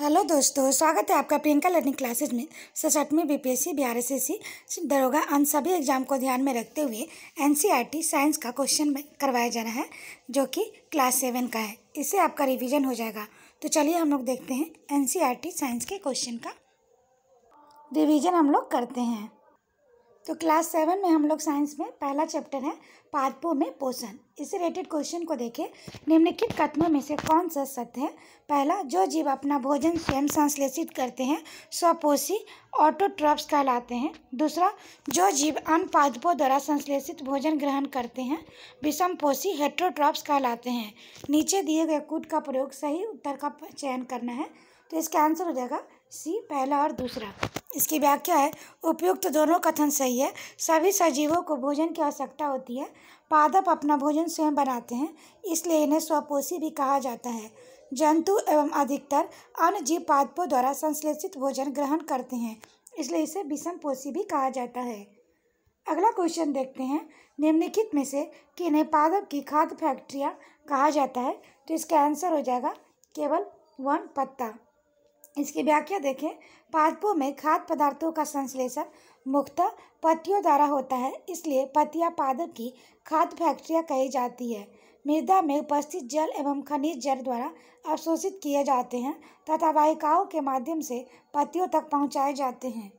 hello दोस्तों स्वागत है आपका प्रियंका लर्निंग क्लासेज में सतमी B P S C B R S S C दरोगा अन सभी एग्जाम को ध्यान में रखते हुए N C R T science का क्वेश्चन करवाया जा रहा है जो कि क्लास सेवन का है इससे आपका रिवीजन हो जाएगा तो चलिए हम लोग देखते हैं N C R T science के क्वेश्चन का रिवीजन हम लोग करते हैं तो क्लास सेवन में हम लोग साइंस में पहला चैप्टर है पादपों में पोषण इस रिलेटेड क्वेश्चन को देखें निम्नलिखित कथनों में से कौन सा सत्य है पहला जो जीव अपना भोजन स्वयं संश्लेषित करते हैं स्वपोषी ऑटोट्रॉप्स कहलाते हैं दूसरा जो जीव अन्य पादपों द्वारा संश्लेषित भोजन ग्रहण करते हैं विषम पोषी हेट्रोट्रॉप्स कहलाते हैं नीचे दिए गए कूट का प्रयोग सही उत्तर का चयन करना है तो इसका आंसर हो जाएगा सी पहला और दूसरा इसकी व्याख्या है उपयुक्त दोनों कथन सही है सभी सजीवों को भोजन की आवश्यकता होती है पादप अपना भोजन स्वयं बनाते हैं इसलिए इन्हें स्वपोषी भी कहा जाता है जंतु एवं अधिकतर अन्य जीव पादपों द्वारा संश्लेषित भोजन ग्रहण करते हैं इसलिए इसे विषम पोषी भी कहा जाता है अगला क्वेश्चन देखते हैं निम्नलिखित में से किन्हें पादप की खाद्य फैक्ट्रियाँ कहा जाता है तो इसका आंसर हो जाएगा केवल वन पत्ता इसकी व्याख्या देखें पादपों में खाद्य पदार्थों का संश्लेषण मुख्त पत्तियों द्वारा होता है इसलिए पत्तियां पादप की खाद्य फैक्ट्रिया कही जाती है मृदा में उपस्थित जल एवं खनिज जल द्वारा अवशोषित किए जाते हैं तथा वाहिकाओं के माध्यम से पत्तियों तक पहुंचाए जाते हैं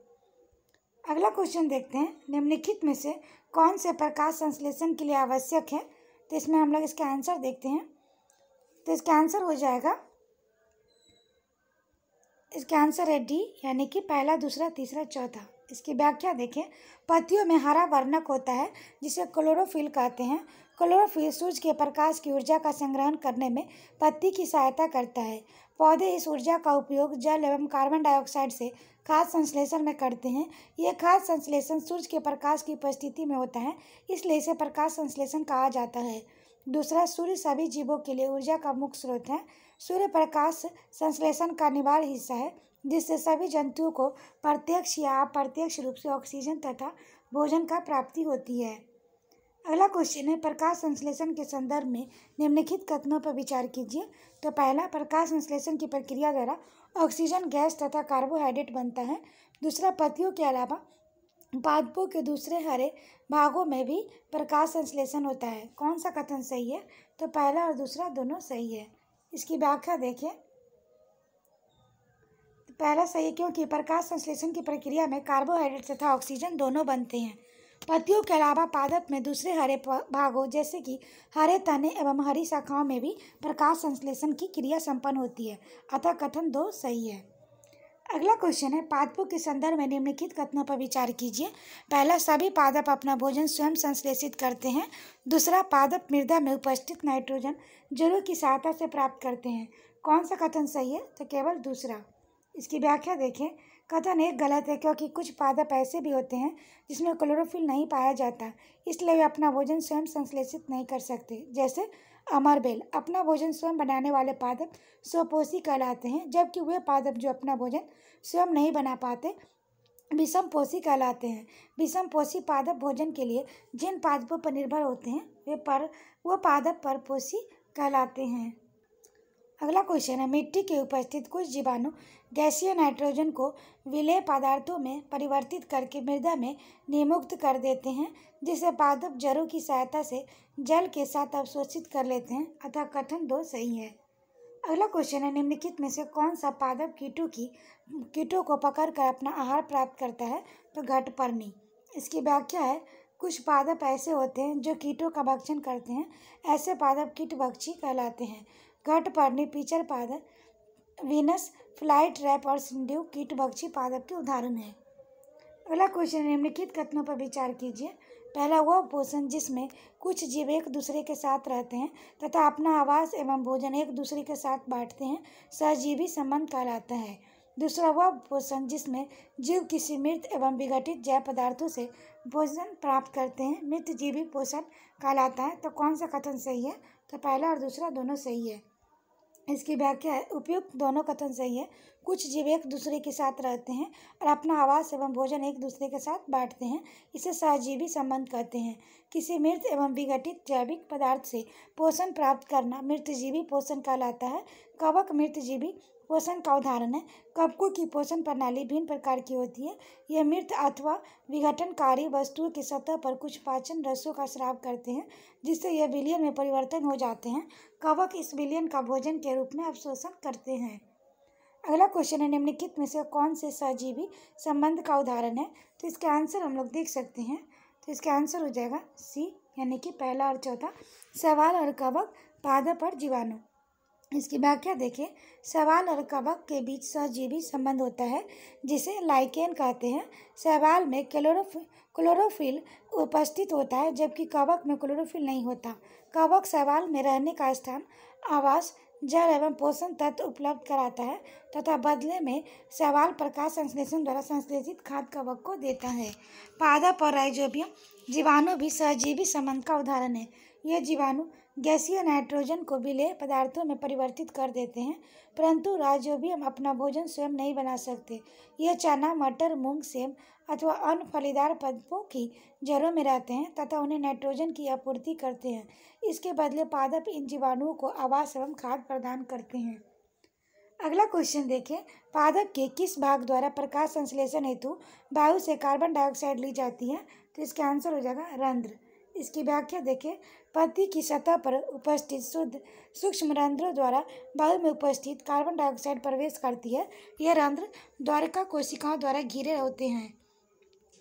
अगला क्वेश्चन देखते हैं निम्नलिखित में से कौन से प्रकाश संश्लेषण के लिए आवश्यक है तो इसमें हम लोग इसका आंसर देखते हैं तो इसका आंसर हो जाएगा इसके आंसर है डी यानी कि पहला दूसरा तीसरा चौथा इसकी व्याख्या देखें पत्तियों में हरा वर्णक होता है जिसे क्लोरोफिल कहते हैं क्लोरोफिल सूर्य के प्रकाश की ऊर्जा का संग्रहण करने में पत्ती की सहायता करता है पौधे इस ऊर्जा का उपयोग जल एवं कार्बन डाइऑक्साइड से खाद संश्लेषण में करते हैं यह खाद संश्लेषण सूर्य के प्रकाश की उपस्थिति में होता है इसलिए इसे प्रकाश संश्लेषण कहा जाता है दूसरा सूर्य सभी जीवों के लिए ऊर्जा का मुख्य स्रोत है सूर्य प्रकाश संश्लेषण का अनिवार्य हिस्सा है जिससे सभी जंतुओं को प्रत्यक्ष या अप्रत्यक्ष रूप से ऑक्सीजन तथा भोजन का प्राप्ति होती है अगला क्वेश्चन है प्रकाश संश्लेषण के संदर्भ में निम्नलिखित कथनों पर विचार कीजिए तो पहला प्रकाश संश्लेषण की प्रक्रिया द्वारा ऑक्सीजन गैस तथा कार्बोहाइड्रेट बनता है दूसरा पतियों के अलावा पादपों के दूसरे हरे भागों में भी प्रकाश संश्लेषण होता है कौन सा कथन सही है तो पहला और दूसरा दोनों सही है इसकी व्याख्या देखें पहला सही है क्योंकि प्रकाश संश्लेषण की प्रक्रिया में कार्बोहाइड्रेट तथा ऑक्सीजन दोनों बनते हैं पत्तियों के अलावा पादप में दूसरे हरे भागों जैसे कि हरे तने एवं हरी शाखाओं में भी प्रकाश संश्लेषण की क्रिया संपन्न होती है अतः कथन दो सही है अगला क्वेश्चन है पादपों के संदर्भ में निम्नलिखित कथनों पर विचार कीजिए पहला सभी पादप अपना भोजन स्वयं संश्लेषित करते हैं दूसरा पादप मृदा में उपस्थित नाइट्रोजन जरूर की सहायता से प्राप्त करते हैं कौन सा कथन सही है तो केवल दूसरा इसकी व्याख्या देखें कथन एक गलत है क्योंकि कुछ पादप ऐसे भी होते हैं जिसमें क्लोरोफिल नहीं पाया जाता इसलिए वे अपना भोजन स्वयं संश्लेषित नहीं कर सकते जैसे अमरबेल अपना भोजन स्वयं बनाने वाले पादप स्वपोषी कहलाते हैं जबकि वे पादप जो अपना भोजन स्वयं नहीं बना पाते विषम पोषी कहलाते हैं विषम पोषी पादप भोजन के लिए जिन पादपों पर निर्भर होते हैं वे पर वो पादप पर पोषी कहलाते हैं अगला क्वेश्चन है मिट्टी के उपस्थित कुछ जीवाणु गैसीय नाइट्रोजन को विलेय पदार्थों में परिवर्तित करके मृदा में निमुक्त कर देते हैं जिसे पादप जड़ों की सहायता से जल के साथ अवशोषित कर लेते हैं अतः कथन दो सही है अगला क्वेश्चन है निम्नलिखित में से कौन सा पादप कीटों की कीटों को पकड़कर अपना आहार प्राप्त करता है तो घटपर्णी इसकी व्याख्या है कुछ पादप ऐसे होते हैं जो कीटों का भक्षण करते हैं ऐसे पादप कीट भक्षी कहलाते हैं घटपर्णी पीचर पादप विनस फ्लाई ट्रैप और सिंड्यू कीट बक्षी पादप के उदाहरण है अगला क्वेश्चन निम्नलिखित कथनों पर विचार कीजिए पहला वह पोषण जिसमें कुछ जीव एक दूसरे के साथ रहते हैं तथा अपना आवास एवं भोजन एक दूसरे के साथ बांटते हैं सहजीवी संबंध कहलाता है दूसरा वह पोषण जिसमें जीव किसी मृत एवं विघटित जैव पदार्थों से भोजन प्राप्त करते हैं मृत जीवी पोषण कहलाता है तो कौन सा कथन सही है तो पहला और दूसरा दोनों सही है इसकी व्याख्या है उपयुक्त दोनों कथन सही है कुछ जीव एक दूसरे के साथ रहते हैं और अपना आवास एवं भोजन एक दूसरे के साथ बांटते हैं इसे सहजीवी संबंध कहते हैं किसी मृत एवं विघटित जैविक पदार्थ से पोषण प्राप्त करना मृतजीवी पोषण कहलाता है कवक मृतजीवी पोषण का उदाहरण है कवकों की पोषण प्रणाली भिन्न प्रकार की होती है यह मृत अथवा विघटनकारी वस्तुओं की सतह पर कुछ पाचन रसों का श्राव करते हैं जिससे यह विलियन में परिवर्तन हो जाते हैं कवक इस विलियन का भोजन के रूप में अवशोषण करते हैं अगला क्वेश्चन है निम्नलिखित में से कौन से सजीवी संबंध का उदाहरण है तो इसका आंसर हम लोग देख सकते हैं तो इसका आंसर हो जाएगा सी यानी कि पहला और चौथा सवाल और कवक पादप और जीवाणु इसकी व्याख्या देखें सवाल और कवक के बीच सहजीवी संबंध होता है जिसे लाइकेन कहते हैं सवाल में क्लोरोफिल क्लोरोफिल उपस्थित होता है जबकि कवक में क्लोरोफिल नहीं होता कवक सवाल में रहने का स्थान आवास जल एवं पोषण तत्व उपलब्ध कराता है तथा बदले में सवाल प्रकाश संश्लेषण द्वारा संश्लेषित खाद कवक को देता है पादप और राइजोबियम जीवाणु भी सहजीवी संबंध का उदाहरण है यह जीवाणु गैसीय नाइट्रोजन को विलय पदार्थों में परिवर्तित कर देते हैं परंतु राज्यों भी हम अपना भोजन स्वयं नहीं बना सकते यह चना मटर मूंग सेम अथवा अन्य फलीदार पदों की जड़ों में रहते हैं तथा उन्हें नाइट्रोजन की आपूर्ति करते हैं इसके बदले पादप इन जीवाणुओं को आवास एवं खाद प्रदान करते हैं अगला क्वेश्चन देखें पादप के किस भाग द्वारा प्रकाश संश्लेषण हेतु वायु से कार्बन डाइऑक्साइड ली जाती है तो इसका आंसर हो जाएगा रंध्र इसकी व्याख्या देखें पति की सतह पर उपस्थित शुद्ध सूक्ष्म रंध्रों द्वारा वायु में उपस्थित कार्बन डाइऑक्साइड प्रवेश करती है यह रंध्र द्वारिका कोशिकाओं द्वारा घिरे होते हैं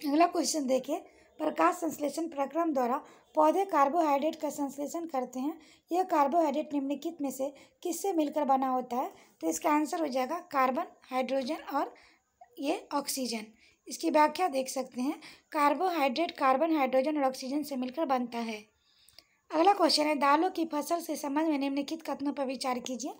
अगला क्वेश्चन देखिए प्रकाश संश्लेषण प्रक्रम द्वारा पौधे कार्बोहाइड्रेट का संश्लेषण करते हैं यह कार्बोहाइड्रेट निम्नलिखित में से किससे मिलकर बना होता है तो इसका आंसर हो जाएगा कार्बन हाइड्रोजन और ये ऑक्सीजन इसकी व्याख्या देख सकते हैं कार्बोहाइड्रेट कार्बन हाइड्रोजन और ऑक्सीजन से मिलकर बनता है अगला क्वेश्चन है दालों की फसल से संबंध में निम्नलिखित कथनों पर विचार कीजिए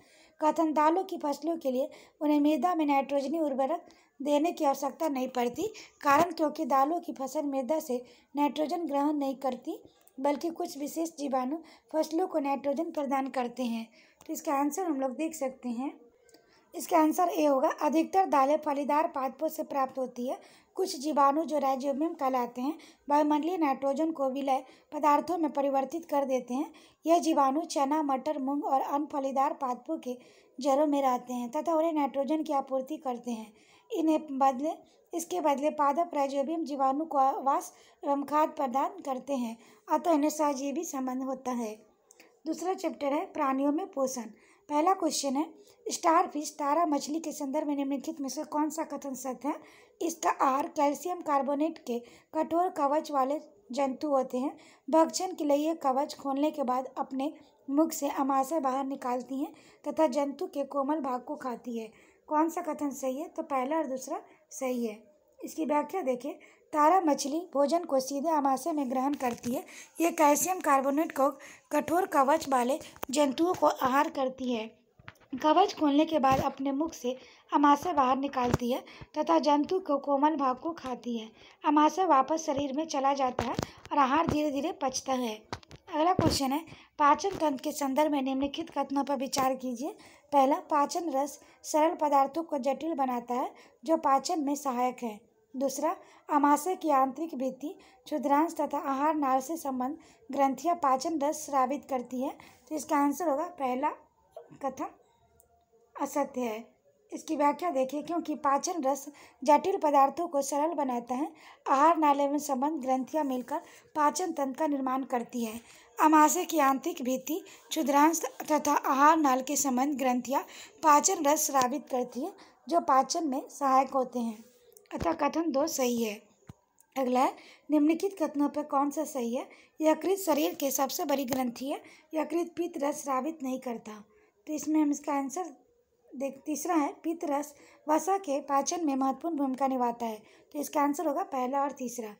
कथन दालों की फसलों के लिए उन्हें मृदा में नाइट्रोजनी उर्वरक देने की आवश्यकता नहीं पड़ती कारण क्योंकि दालों की फसल मृदा से नाइट्रोजन ग्रहण नहीं करती बल्कि कुछ विशेष जीवाणु फसलों को नाइट्रोजन प्रदान करते हैं तो इसका आंसर हम लोग देख सकते हैं इसका आंसर ए होगा अधिकतर दालें फलीदार पादपों से प्राप्त होती है कुछ जीवाणु जो राइजोबियम कहलाते हैं वायुमंडलीय नाइट्रोजन को विलय पदार्थों में परिवर्तित कर देते हैं यह जीवाणु चना मटर मूंग और अन्य फलीदार पादपों के जड़ों में रहते हैं तथा उन्हें नाइट्रोजन की आपूर्ति करते हैं इन्हें बदले इसके बदले पादप राइजोबियम जीवाणु को आवास एवं खाद प्रदान करते हैं अतः इन्हें सहजीवी संबंध होता है दूसरा चैप्टर है प्राणियों में पोषण पहला क्वेश्चन है स्टार फिश तारा मछली के संदर्भ में निम्नलिखित में से कौन सा कथन सत्य है इसका आहार कैल्शियम कार्बोनेट के कठोर कवच वाले जंतु होते हैं भक्षण के लिए कवच खोलने के बाद अपने मुख से अमाशय बाहर निकालती हैं तथा जंतु के कोमल भाग को खाती है कौन सा कथन सही है तो पहला और दूसरा सही है इसकी व्याख्या देखें तारा मछली भोजन को सीधे अमाशय में ग्रहण करती है ये कैल्शियम कार्बोनेट को कठोर कवच वाले जंतुओं को आहार करती है कवच खोलने के बाद अपने मुख से अमाशय बाहर निकालती है तथा जंतु को कोमल भाग को खाती है अमाशय वापस शरीर में चला जाता है और आहार धीरे धीरे पचता है अगला क्वेश्चन है पाचन तंत्र के संदर्भ में निम्नलिखित कथनों पर विचार कीजिए पहला पाचन रस सरल पदार्थों को जटिल बनाता है जो पाचन में सहायक है दूसरा अमाशय की आंतरिक वृत्ति क्षुद्रांश तथा आहार नाल से संबंध ग्रंथियाँ पाचन रस स्रावित करती है तो इसका आंसर होगा पहला कथन असत्य है इसकी व्याख्या देखें क्योंकि पाचन रस जटिल पदार्थों को सरल बनाते हैं आहार नाले में संबंध ग्रंथियां मिलकर पाचन तंत्र का निर्माण करती है अमाशय की आंतरिक भीति क्षुद्रांश तथा आहार नाल के संबंध ग्रंथियां पाचन रस श्रावित करती है जो पाचन में सहायक होते हैं अतः कथन दो सही है अगला निम्नलिखित कथनों पर कौन सा सही है यकृत शरीर के सबसे बड़ी ग्रंथि है यकृत पित्त रस श्रावित नहीं करता तो इसमें हम इसका आंसर देख तीसरा है पित्त रस वसा के पाचन में महत्वपूर्ण भूमिका निभाता है तो इसका आंसर होगा पहला और तीसरा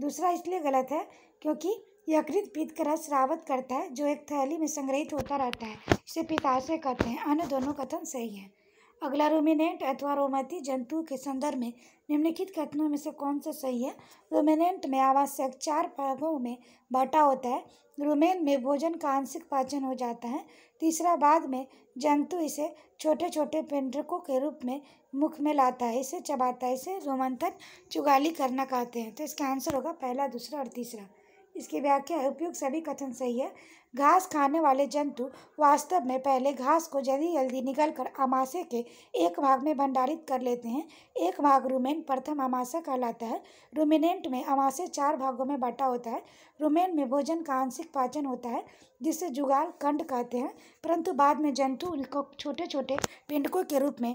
दूसरा इसलिए गलत है क्योंकि यकृत पित्त का रस रावत करता है जो एक थैली में संग्रहित होता रहता है इसे पिताशय कहते हैं अन्य दोनों कथन सही है अगला रोमिनेंट अथवा रोमती जंतु के संदर्भ में निम्नलिखित कथनों में से कौन सा सही है रोमिनेंट में आवश्यक चार भागों में बांटा होता है रोमेन में भोजन का आंशिक पाचन हो जाता है तीसरा बाद में जंतु इसे छोटे छोटे पेंटकों के रूप में मुख में लाता है इसे चबाता है इसे रोमंथन चुगाली करना कहते हैं तो इसका आंसर होगा पहला दूसरा और तीसरा इसकी व्याख्या है उपयुक्त सभी कथन सही है घास खाने वाले जंतु वास्तव में पहले घास को जल्दी जल्दी निकल कर अमाशय के एक भाग में भंडारित कर लेते हैं एक भाग रूमेन प्रथम अमाशा कहलाता है रूमिनेंट में अमाशय चार भागों में बटा होता है रूमेन में भोजन का आंशिक पाचन होता है जिसे जुगाल खंड कहते हैं परंतु बाद में जंतु उनको छोटे छोटे पिंडकों के रूप में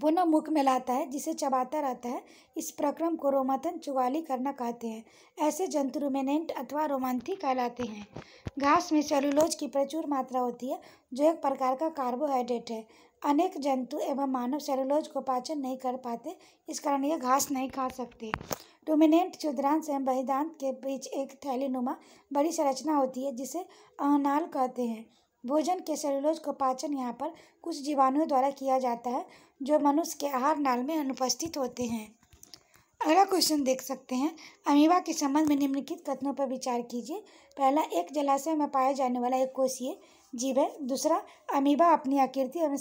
पुनः मुख में लाता है जिसे चबाता रहता है इस प्रक्रम को रोमाथन चुगाली करना कहते हैं ऐसे जंतु रोमेनेंट अथवा रोमांथी कहलाते हैं घास में सेलुलोज की प्रचुर मात्रा होती है जो एक प्रकार का कार्बोहाइड्रेट है अनेक जंतु एवं मानव सेलुलोज को पाचन नहीं कर पाते इस कारण यह घास नहीं खा सकते रोमिनेंट चुद्रांश एवं बहिदांत के बीच एक थैलीनुमा बड़ी संरचना होती है जिसे अहनाल कहते हैं भोजन के सेलुलोज को पाचन यहाँ पर कुछ जीवाणुओं द्वारा किया जाता है जो मनुष्य के आहार नाल में अनुपस्थित होते हैं अगला क्वेश्चन देख सकते हैं अमीबा के संबंध में निम्नलिखित कथनों पर विचार कीजिए पहला एक जलाशय में पाया जाने वाला एक कोषीय जीव है दूसरा अमीबा अपनी आकृति एवं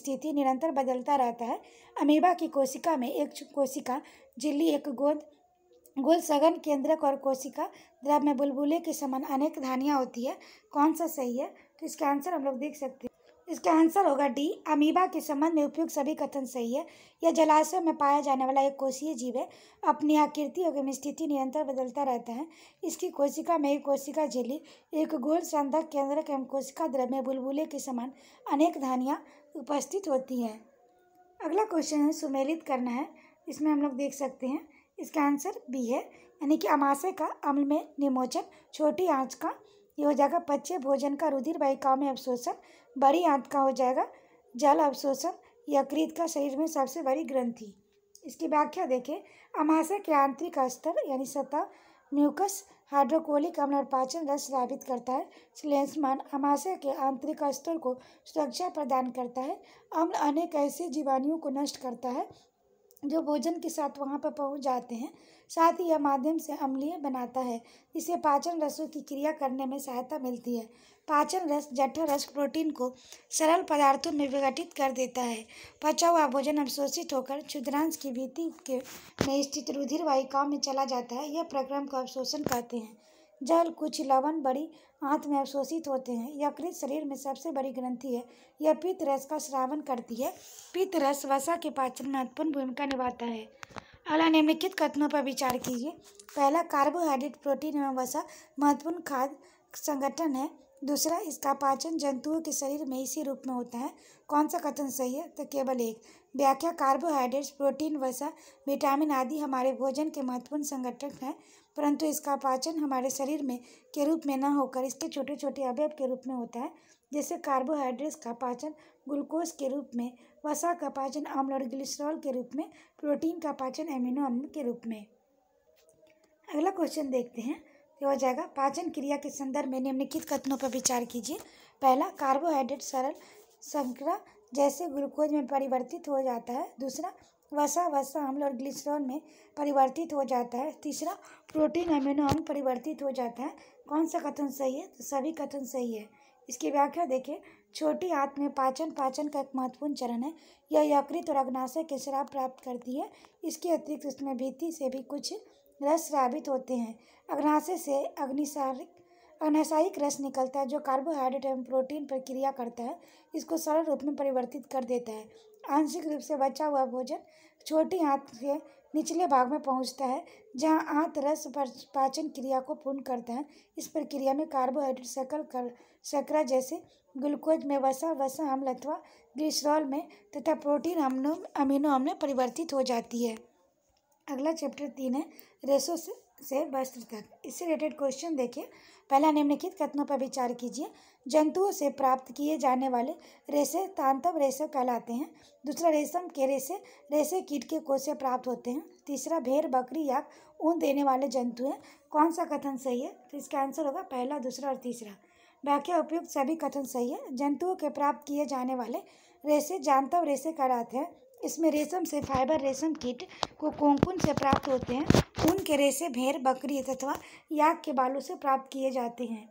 स्थिति निरंतर बदलता रहता है अमीबा की कोशिका में एक कोशिका झिल्ली एक गोद गोल सघन केंद्रक और कोशिका द्रव में बुलबुले के समान अनेक धानियाँ होती है कौन सा सही है तो इसका आंसर हम लोग देख सकते हैं इसका आंसर होगा डी अमीबा के संबंध में उपयुक्त सभी कथन सही है यह जलाशय में पाया जाने वाला एक कोशीय जीव है अपनी आकृति एवं स्थिति निरंतर बदलता रहता है इसकी कोशिका में एक कोशिका झेली एक गोल संधक केंद्र एवं कोशिका द्रव में बुलबुले के समान अनेक धानियाँ उपस्थित होती हैं अगला क्वेश्चन है सुमेलित करना है इसमें हम लोग देख सकते हैं इसका आंसर बी है यानी कि अमाशय का अम्ल में निमोचन छोटी आंच का हो जाएगा पच्चे भोजन का रुधिर वायिकाओं में अवशोषण बड़ी आंत का हो जाएगा जल अवशोषण यकृत का शरीर में सबसे बड़ी ग्रंथि इसकी व्याख्या देखें अमाशय के आंतरिक स्तर यानी सतह म्यूकस हाइड्रोकोलिक अम्ल और पाचन रस स्रावित करता है स्लेंसमान अमाशय के आंतरिक स्तर को सुरक्षा प्रदान करता है अम्ल अनेक ऐसे जीवाणुओं को नष्ट करता है जो भोजन के साथ वहाँ पर पहुँच जाते हैं साथ ही यह माध्यम से अम्लीय बनाता है इसे पाचन रसों की क्रिया करने में सहायता मिलती है पाचन रस जठर रस प्रोटीन को सरल पदार्थों में विघटित कर देता है पचा हुआ भोजन अवशोषित होकर क्षुद्रांश की भीति के में स्थित रुधिर वायिकाओं में चला जाता है यह प्रक्रम को अवशोषण कहते हैं जल कुछ लवण बड़ी आंत में अवशोषित होते हैं यकृत शरीर में सबसे बड़ी ग्रंथि है यह पित्त रस का श्रावण करती है पित्त रस वसा के पाचन महत्वपूर्ण भूमिका निभाता है अला निम्नलिखित कथनों पर विचार कीजिए पहला कार्बोहाइड्रेट प्रोटीन एवं वसा महत्वपूर्ण खाद्य संगठन है दूसरा इसका पाचन जंतुओं के शरीर में इसी रूप में होता है कौन सा कथन सही है तो केवल एक व्याख्या कार्बोहाइड्रेट्स प्रोटीन वसा विटामिन आदि हमारे भोजन के महत्वपूर्ण संगठन हैं परंतु इसका पाचन हमारे शरीर में के रूप में न होकर इसके छोटे छोटे अवयव के रूप में होता है जैसे कार्बोहाइड्रेट्स का पाचन ग्लूकोज के रूप में वसा का पाचन अम्ल और ग्लिसरॉल के रूप में प्रोटीन का पाचन एमिनो अम्ल के रूप में अगला क्वेश्चन देखते हैं हो जाएगा पाचन क्रिया के संदर्भ में निम्नलिखित कथनों पर विचार कीजिए पहला कार्बोहाइड्रेट सरल संक्रा जैसे ग्लूकोज में परिवर्तित हो जाता है दूसरा वसा वसा अम्ल और ग्लिसरॉल में परिवर्तित हो जाता है तीसरा प्रोटीन अमीनो अम्ल परिवर्तित हो जाता है कौन सा कथन सही है तो सभी कथन सही है इसकी व्याख्या देखें छोटी आंत में पाचन पाचन का एक महत्वपूर्ण चरण है यह यकृत और अग्नाशय के शराब प्राप्त करती है इसके अतिरिक्त उसमें भीति से भी कुछ रस श्रावित होते हैं अग्नाशय से अग्निशारिक अनसायिक रस निकलता है जो कार्बोहाइड्रेट एवं प्रोटीन पर क्रिया करता है इसको सरल रूप में परिवर्तित कर देता है आंशिक रूप से बचा हुआ भोजन छोटी आंत के निचले भाग में पहुंचता है जहां आंत रस पाचन क्रिया को पूर्ण करता है इस प्रक्रिया में कार्बोहाइड्रेट शकल कर शकरा जैसे ग्लूकोज में वसा वसा अम्ल अथवा ग्लिसरॉल में तथा प्रोटीन अमनो अमीनो अम्ल परिवर्तित हो जाती है अगला चैप्टर तीन है रेसो से से वस्त्र तक इससे रिलेटेड क्वेश्चन देखिए पहला निम्नलिखित कथनों पर विचार कीजिए जंतुओं से प्राप्त किए जाने वाले रेसे तांतव रेसे कहलाते हैं दूसरा रेशम के रेसे रेसे कीट के कोसे से प्राप्त होते हैं तीसरा भेड़ बकरी या ऊन देने वाले जंतु हैं कौन सा कथन सही है तो इसका आंसर होगा पहला दूसरा और तीसरा व्याख्या उपयुक्त सभी कथन सही है जंतुओं के प्राप्त किए जाने वाले रेसे जानतव रेसे कहलाते हैं इसमें रेशम से फाइबर रेशम कीट को कोंकुन से प्राप्त होते हैं ऊन के रेशे भेड़ बकरी तथा याक के बालों से प्राप्त किए जाते हैं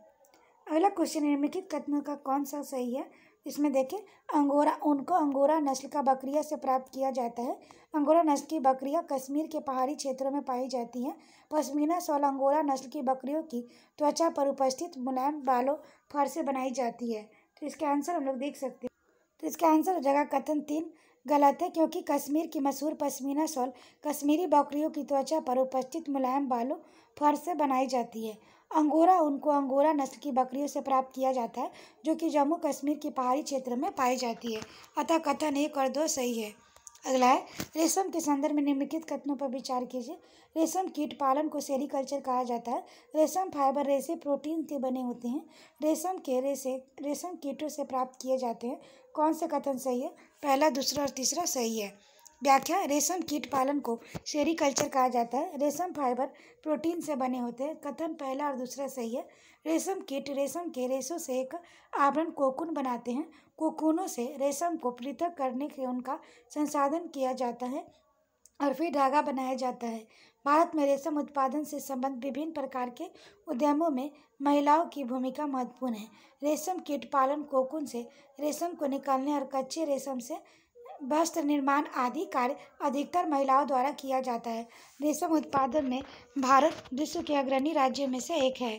अगला क्वेश्चन निम्नलिखित कथनों का कौन सा सही है इसमें देखें अंगोरा ऊन को अंगोरा नस्ल का बकरिया से प्राप्त किया जाता है अंगोरा नस्ल की बकरियां कश्मीर के पहाड़ी क्षेत्रों में पाई जाती हैं पश्मीना सौल अंगोरा नस्ल की बकरियों की त्वचा पर उपस्थित मुलायम बालों फर से बनाई जाती है तो इसका आंसर हम लोग देख सकते हैं तो इसका आंसर हो जाएगा कथन तीन गलत है क्योंकि कश्मीर की मशहूर पश्मीना शॉल कश्मीरी बकरियों की त्वचा पर उपस्थित मुलायम बालों फर से बनाई जाती है अंगोरा उनको अंगोरा नस्ल की बकरियों से प्राप्त किया जाता है जो कि जम्मू कश्मीर के पहाड़ी क्षेत्र में पाई जाती है अतः कथन एक और दो सही है अगला है रेशम के संदर्भ में निम्नलिखित कथनों पर विचार कीजिए रेशम कीट पालन को सेरिकल्चर कहा जाता है रेशम फाइबर रेशे प्रोटीन के बने होते हैं रेशम के रेशे रेशम कीटों से प्राप्त किए जाते हैं कौन से कथन सही है पहला दूसरा और तीसरा सही है व्याख्या रेशम कीट पालन को शेरी कल्चर कहा जाता है रेशम फाइबर प्रोटीन से बने होते हैं कथन पहला और दूसरा सही है रेशम कीट रेशम के रेशों से एक आवरण कोकुन बनाते हैं कोकुनों से रेशम को पृथक करने के उनका संसाधन किया जाता है और फिर धागा बनाया जाता है भारत में रेशम उत्पादन से संबंध विभिन्न प्रकार के उद्यमों में महिलाओं की भूमिका महत्वपूर्ण है रेशम कीट पालन कोकुन से रेशम को निकालने और कच्चे रेशम से वस्त्र निर्माण आदि कार्य अधिकतर महिलाओं द्वारा किया जाता है रेशम उत्पादन में भारत विश्व के अग्रणी राज्यों में से एक है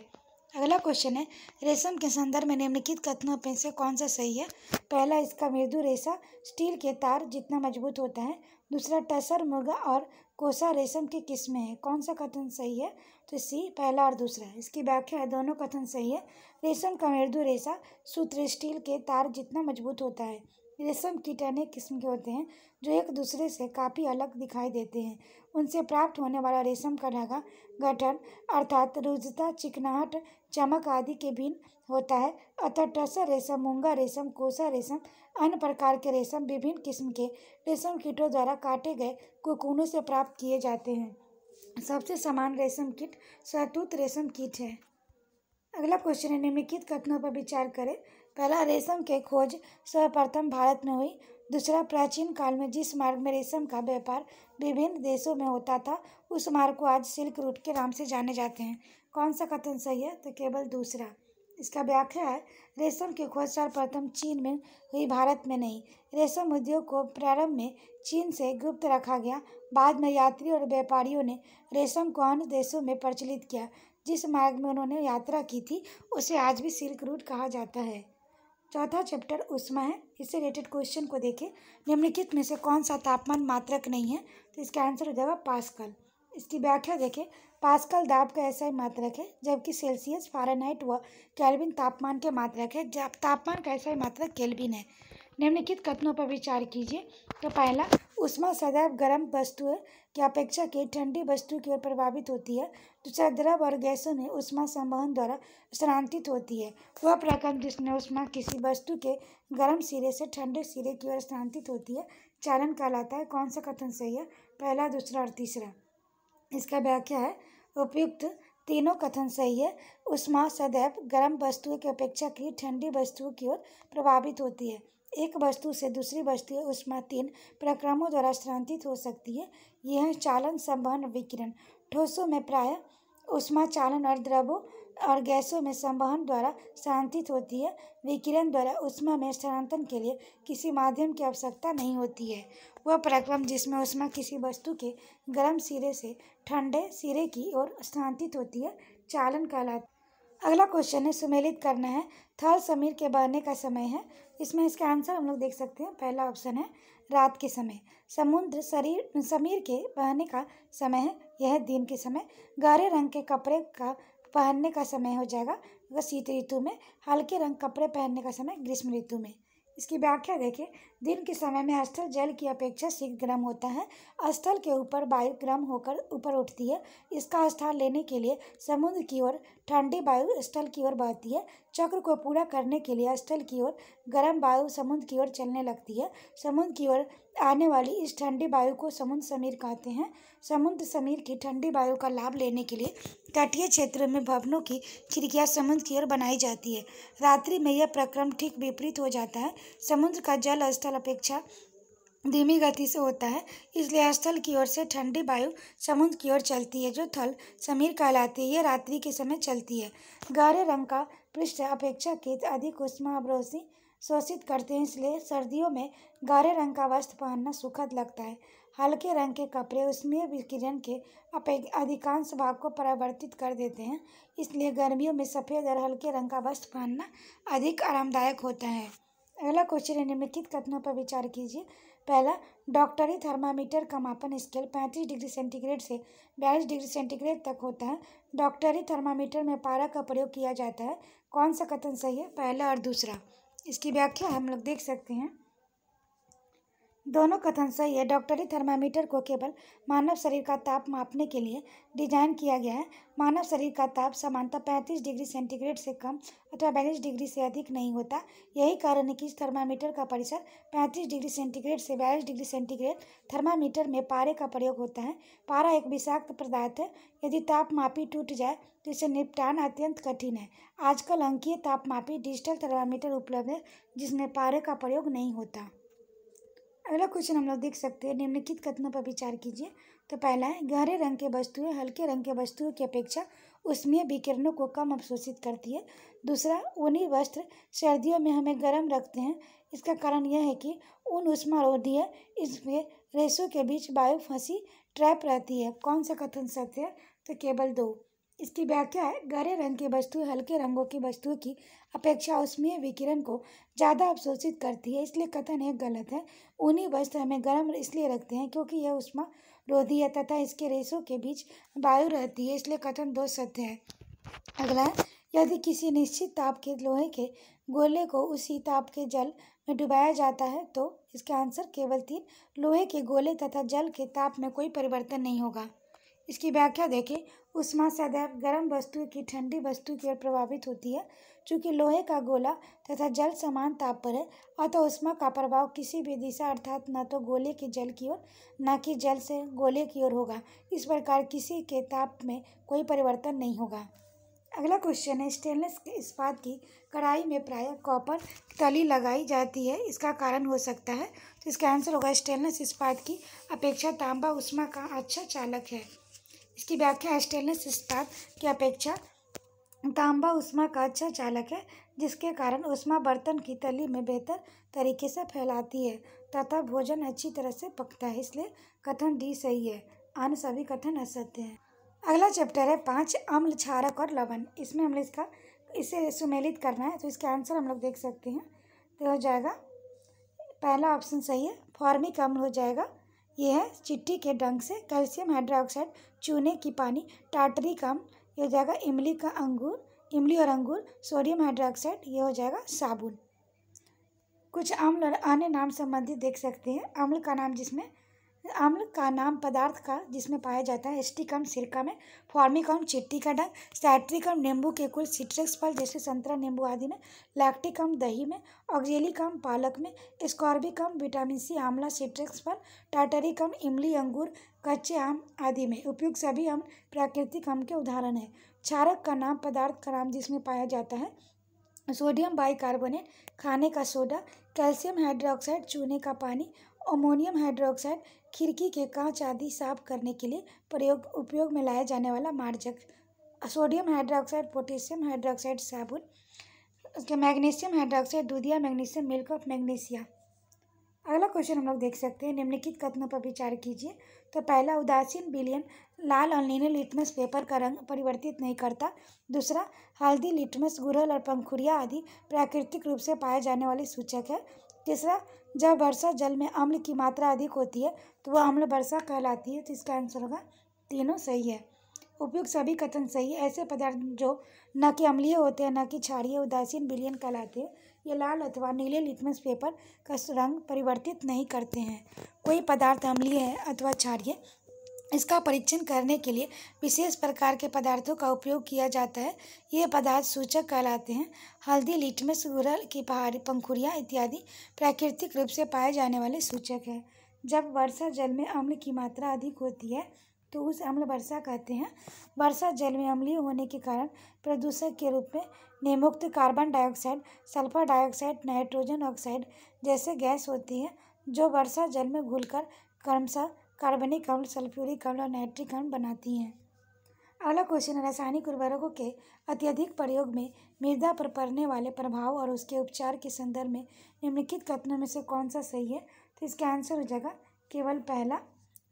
अगला क्वेश्चन है रेशम के संदर्भ में निम्नलिखित कथनों में से कौन सा सही है पहला इसका मृदु रेशा स्टील के तार जितना मजबूत होता है दूसरा टसर मुगा और कोसा रेशम की किस्में हैं कौन सा कथन सही है तो सी पहला और दूसरा इसकी व्याख्या है दोनों कथन सही है रेशम का मृदु रेशा सूत्र स्टील के तार जितना मजबूत होता है रेशम कीट अनेक किस्म के होते हैं जो एक दूसरे से काफ़ी अलग दिखाई देते हैं उनसे प्राप्त होने वाला रेशम का धागा गठन अर्थात रुझता चिकनाहट चमक आदि के भिन्न होता है अतः टसर रेशम मूंगा रेशम कोसा रेशम अन्य प्रकार के रेशम विभिन्न किस्म के रेशम कीटों द्वारा काटे गए कोकूनों से प्राप्त किए जाते हैं सबसे समान रेशम कीट शहतूत रेशम कीट है अगला क्वेश्चन है निम्नलिखित कथनों पर विचार करें पहला रेशम के खोज सर्वप्रथम भारत में हुई दूसरा प्राचीन काल में जिस मार्ग में रेशम का व्यापार विभिन्न देशों में होता था उस मार्ग को आज सिल्क रूट के नाम से जाने जाते हैं कौन सा कथन सही है तो केवल दूसरा इसका व्याख्या है रेशम की खोज सर्वप्रथम चीन में हुई भारत में नहीं रेशम उद्योग को प्रारंभ में चीन से गुप्त रखा गया बाद में यात्री और व्यापारियों ने रेशम को अन्य देशों में प्रचलित किया जिस मार्ग में उन्होंने यात्रा की थी उसे आज भी सिल्क रूट कहा जाता है चौथा चैप्टर उष्मा है इससे रिलेटेड क्वेश्चन को देखें निम्नलिखित में से कौन सा तापमान मात्रक नहीं है तो इसका आंसर हो जाएगा पास्कल इसकी व्याख्या देखें पास्कल दाब का ऐसा ही मात्रक है जबकि सेल्सियस फारेनहाइट व कैलविन तापमान के मात्रक है जब तापमान का ऐसा ही मात्रक कैलविन है निम्नलिखित कथनों पर विचार कीजिए तो पहला उष्मा सदैव गर्म वस्तुओं की अपेक्षा के ठंडी वस्तु की ओर प्रभावित होती है दूसरा द्रव और गैसों में उष्मा संवहन द्वारा स्थानांतरित होती है वह प्रकार जिसमें उष्मा किसी वस्तु के गर्म सिरे से ठंडे सिरे की ओर स्थानांतरित होती है चालन कहलाता है कौन सा कथन सही है पहला दूसरा और तीसरा इसका व्याख्या है उपयुक्त तीनों कथन सही है उष्मा सदैव गर्म वस्तुओं की अपेक्षा की ठंडी वस्तुओं की ओर प्रभावित होती है एक वस्तु से दूसरी वस्तु उष्मा तीन प्रक्रमों द्वारा स्थानांतरित हो सकती है यह चालन संवहन विकिरण ठोसों में प्राय उष्मा चालन और द्रवों और गैसों में संवहन द्वारा स्थानांतरित होती है विकिरण द्वारा उष्मा में स्थानांतरण के लिए किसी माध्यम की आवश्यकता नहीं होती है वह प्रक्रम जिसमें उष्मा किसी वस्तु के गर्म सिरे से ठंडे सिरे की ओर स्थानांतरित होती है चालन कहलाता अगला क्वेश्चन है सुमेलित करना है थल समीर के बहने का समय है इसमें इसका आंसर हम लोग देख सकते हैं पहला ऑप्शन है रात के समय समुद्र शरीर समीर के बहने का समय है यह दिन के समय गहरे रंग के कपड़े का पहनने का समय हो जाएगा शीत ऋतु में हल्के रंग कपड़े पहनने का समय ग्रीष्म ऋतु में इसकी व्याख्या देखें दिन के समय में अस्थल जल की अपेक्षा शीघ्र गर्म होता है अस्थल के ऊपर वायु गर्म होकर ऊपर उठती है इसका स्थान लेने के लिए समुद्र की ओर ठंडी वायु स्थल की ओर बहती है चक्र को पूरा करने के लिए स्थल की ओर गर्म वायु समुद्र की ओर चलने लगती है समुद्र की ओर आने वाली इस ठंडी वायु को समुद्र समीर कहते हैं समुद्र समीर की ठंडी वायु का लाभ लेने के लिए तटीय क्षेत्र में भवनों की खिड़कियां समुद्र की ओर बनाई जाती है रात्रि में यह प्रक्रम ठीक विपरीत हो जाता है समुद्र का जल स्थल अपेक्षा धीमी गति से होता है इसलिए स्थल की ओर से ठंडी वायु समुद्र की ओर चलती है जो थल समीर कहलाती है यह रात्रि के समय चलती है गहरे रंग का पृष्ठ अपेक्षा के अधिक उष्मा अवरोसी शोषित करते हैं इसलिए सर्दियों में गहरे रंग का वस्त्र पहनना सुखद लगता है हल्के रंग के कपड़े उसमें विकिरण के अधिकांश भाग को परिवर्तित कर देते हैं इसलिए गर्मियों में सफ़ेद और हल्के रंग का वस्त्र पहनना अधिक आरामदायक होता है अगला क्वेश्चन है निम्नलिखित कथनों पर विचार कीजिए पहला डॉक्टरी थर्मामीटर का मापन स्केल पैंतीस डिग्री सेंटीग्रेड से बयालीस डिग्री सेंटीग्रेड तक होता है डॉक्टरी थर्मामीटर में पारा का प्रयोग किया जाता है कौन सा कथन सही है पहला और दूसरा इसकी व्याख्या हम लोग देख सकते हैं दोनों कथन सही है डॉक्टरी थर्मामीटर को केवल मानव शरीर का ताप मापने के लिए डिजाइन किया गया है मानव शरीर का ताप सामान्यतः पैंतीस डिग्री सेंटीग्रेड से कम अथवा बयालीस डिग्री से अधिक नहीं होता यही कारण है कि इस थर्मामीटर का परिसर पैंतीस डिग्री सेंटीग्रेड से बयालीस डिग्री सेंटीग्रेड थर्मामीटर में पारे का प्रयोग होता है पारा एक विषाक्त पदार्थ है यदि तापमापी टूट जाए तो इसे निपटान अत्यंत कठिन है आजकल अंकीय तापमापी डिजिटल थर्मामीटर उपलब्ध है जिसमें पारे का प्रयोग नहीं होता अगला क्वेश्चन हम लोग देख सकते हैं निम्नलिखित कथनों पर विचार कीजिए तो पहला है गहरे रंग के वस्तुएं हल्के रंग के वस्तुओं की अपेक्षा उसमें विकिरणों को कम अवशोषित करती है दूसरा ऊनी वस्त्र सर्दियों में हमें गर्म रखते हैं इसका कारण यह है कि ऊन उष्मा रोधी है इसमें रेसों के बीच वायु फंसी ट्रैप रहती है कौन सा कथन सत्य है तो केवल दो इसकी व्याख्या है गहरे रंग की वस्तु हल्के रंगों की वस्तुओं की अपेक्षा उसमें विकिरण को ज़्यादा अवशोषित करती है इसलिए कथन एक गलत है ऊनी वस्त्र हमें गर्म इसलिए रखते हैं क्योंकि यह उष्मा रोधी है तथा इसके रेशों के बीच वायु रहती है इसलिए कथन दो सत्य है अगला यदि किसी निश्चित ताप के लोहे के गोले को उसी ताप के जल में डुबाया जाता है तो इसका आंसर केवल तीन लोहे के गोले तथा जल के ताप में कोई परिवर्तन नहीं होगा इसकी व्याख्या देखें उष्मा सदैव गर्म वस्तु की ठंडी वस्तु की ओर प्रभावित होती है चूँकि लोहे का गोला तथा जल समान ताप पर है अतः उष्मा का प्रभाव किसी भी दिशा अर्थात न तो गोले के जल की ओर न कि जल से गोले की ओर होगा इस प्रकार किसी के ताप में कोई परिवर्तन नहीं होगा अगला क्वेश्चन है स्टेनलेस इस्पात की कढ़ाई में प्रायः कॉपर तली लगाई जाती है इसका कारण हो सकता है तो इसका आंसर होगा स्टेनलेस इस्पात की अपेक्षा तांबा उष्मा का अच्छा चालक है इसकी व्याख्या स्टेनलेस स्टार की अपेक्षा तांबा उष्मा का अच्छा चालक है जिसके कारण उष्मा बर्तन की तली में बेहतर तरीके से फैलाती है तथा भोजन अच्छी तरह से पकता है इसलिए कथन डी सही है अन्य सभी कथन असत्य हैं अगला चैप्टर है पाँच अम्ल क्षारक और लवण इसमें हम इसका इसे सुमेलित करना है तो इसका आंसर हम लोग देख सकते हैं तो हो जाएगा पहला ऑप्शन सही है फॉर्मिक अम्ल हो जाएगा यह चिट्ठी के ढंग से कैल्शियम हाइड्रोक्साइड चूने की पानी टाटरी कम ये हो जाएगा इमली का अंगूर इमली और अंगूर सोडियम हाइड्रोक्साइड ये हो जाएगा साबुन कुछ अम्ल और अन्य नाम संबंधित देख सकते हैं अम्ल का नाम जिसमें अम्ल का नाम पदार्थ का जिसमें पाया जाता है एस्टिकम सिरका में फॉर्मिकम चिट्टी का डंग सैट्रिकम नींबू के कुल सिट्रस फल जैसे संतरा नींबू आदि में लैक्टिक दही में ऑक्जेलिकम पालक में स्कॉर्बिकम विटामिन सी आमला सिट्रस फल टाटरिकम इमली अंगूर कच्चे आम आदि में उपयुक्त सभी अम्ल प्राकृतिक अम्ल के उदाहरण है क्षारक का नाम पदार्थ का नाम जिसमें पाया जाता है सोडियम बाइकार्बोनेट खाने का सोडा कैल्शियम हाइड्रोक्साइड चूने का पानी अमोनियम हाइड्रोक्साइड खिड़की के कांच आदि साफ करने के लिए प्रयोग उपयोग में लाया जाने वाला मार्जक सोडियम हाइड्रोक्साइड पोटेशियम हाइड्रोक्साइड साबुन उसके मैग्नीशियम हाइड्रोक्साइड दूधिया मैग्नीशियम मिल्क ऑफ मैग्नीशिया अगला क्वेश्चन हम लोग देख सकते हैं निम्नलिखित कथनों पर विचार कीजिए तो पहला उदासीन बिलियन लाल और नीले लिटमस पेपर का रंग परिवर्तित नहीं करता दूसरा हल्दी लिटमस गुरल और पंखुड़िया आदि प्राकृतिक रूप से पाए जाने वाले सूचक है तीसरा जब वर्षा जल में अम्ल की मात्रा अधिक होती है तो वह अम्ल वर्षा कहलाती है तो इसका आंसर होगा तीनों सही है उपयुक्त सभी कथन सही है ऐसे पदार्थ जो न कि अम्लीय होते हैं न कि क्षारीय उदासीन बिलियन कहलाते हैं ये लाल अथवा नीले लिटमस पेपर का रंग परिवर्तित नहीं करते हैं कोई पदार्थ अम्लीय है अथवा क्षारीय इसका परीक्षण करने के लिए विशेष प्रकार के पदार्थों का उपयोग किया जाता है ये पदार्थ सूचक कहलाते हैं हल्दी लिटमस गुरल की पहाड़ी पंखुड़ियाँ इत्यादि प्राकृतिक रूप से पाए जाने वाले सूचक हैं जब वर्षा जल में अम्ल की मात्रा अधिक होती है तो उस अम्ल वर्षा कहते हैं वर्षा जल में अम्लीय होने के कारण प्रदूषक के रूप में निमुक्त carbon dioxide sulphur dioxide nitrogen oxide जैसे गैस होती है जो वर्षा जल में घुलकर क्रमशः कार्बनिक अम्ल सल्फ्यूरिक अम्ल और नाइट्रिक अम्ल बनाती हैं अगला क्वेश्चन रासायनिक उर्वरकों के अत्यधिक प्रयोग में मृदा पर पड़ने वाले प्रभाव और उसके उपचार के संदर्भ में निम्नलिखित कथनों में से कौन सा सही है तो इसका आंसर हो जाएगा केवल पहला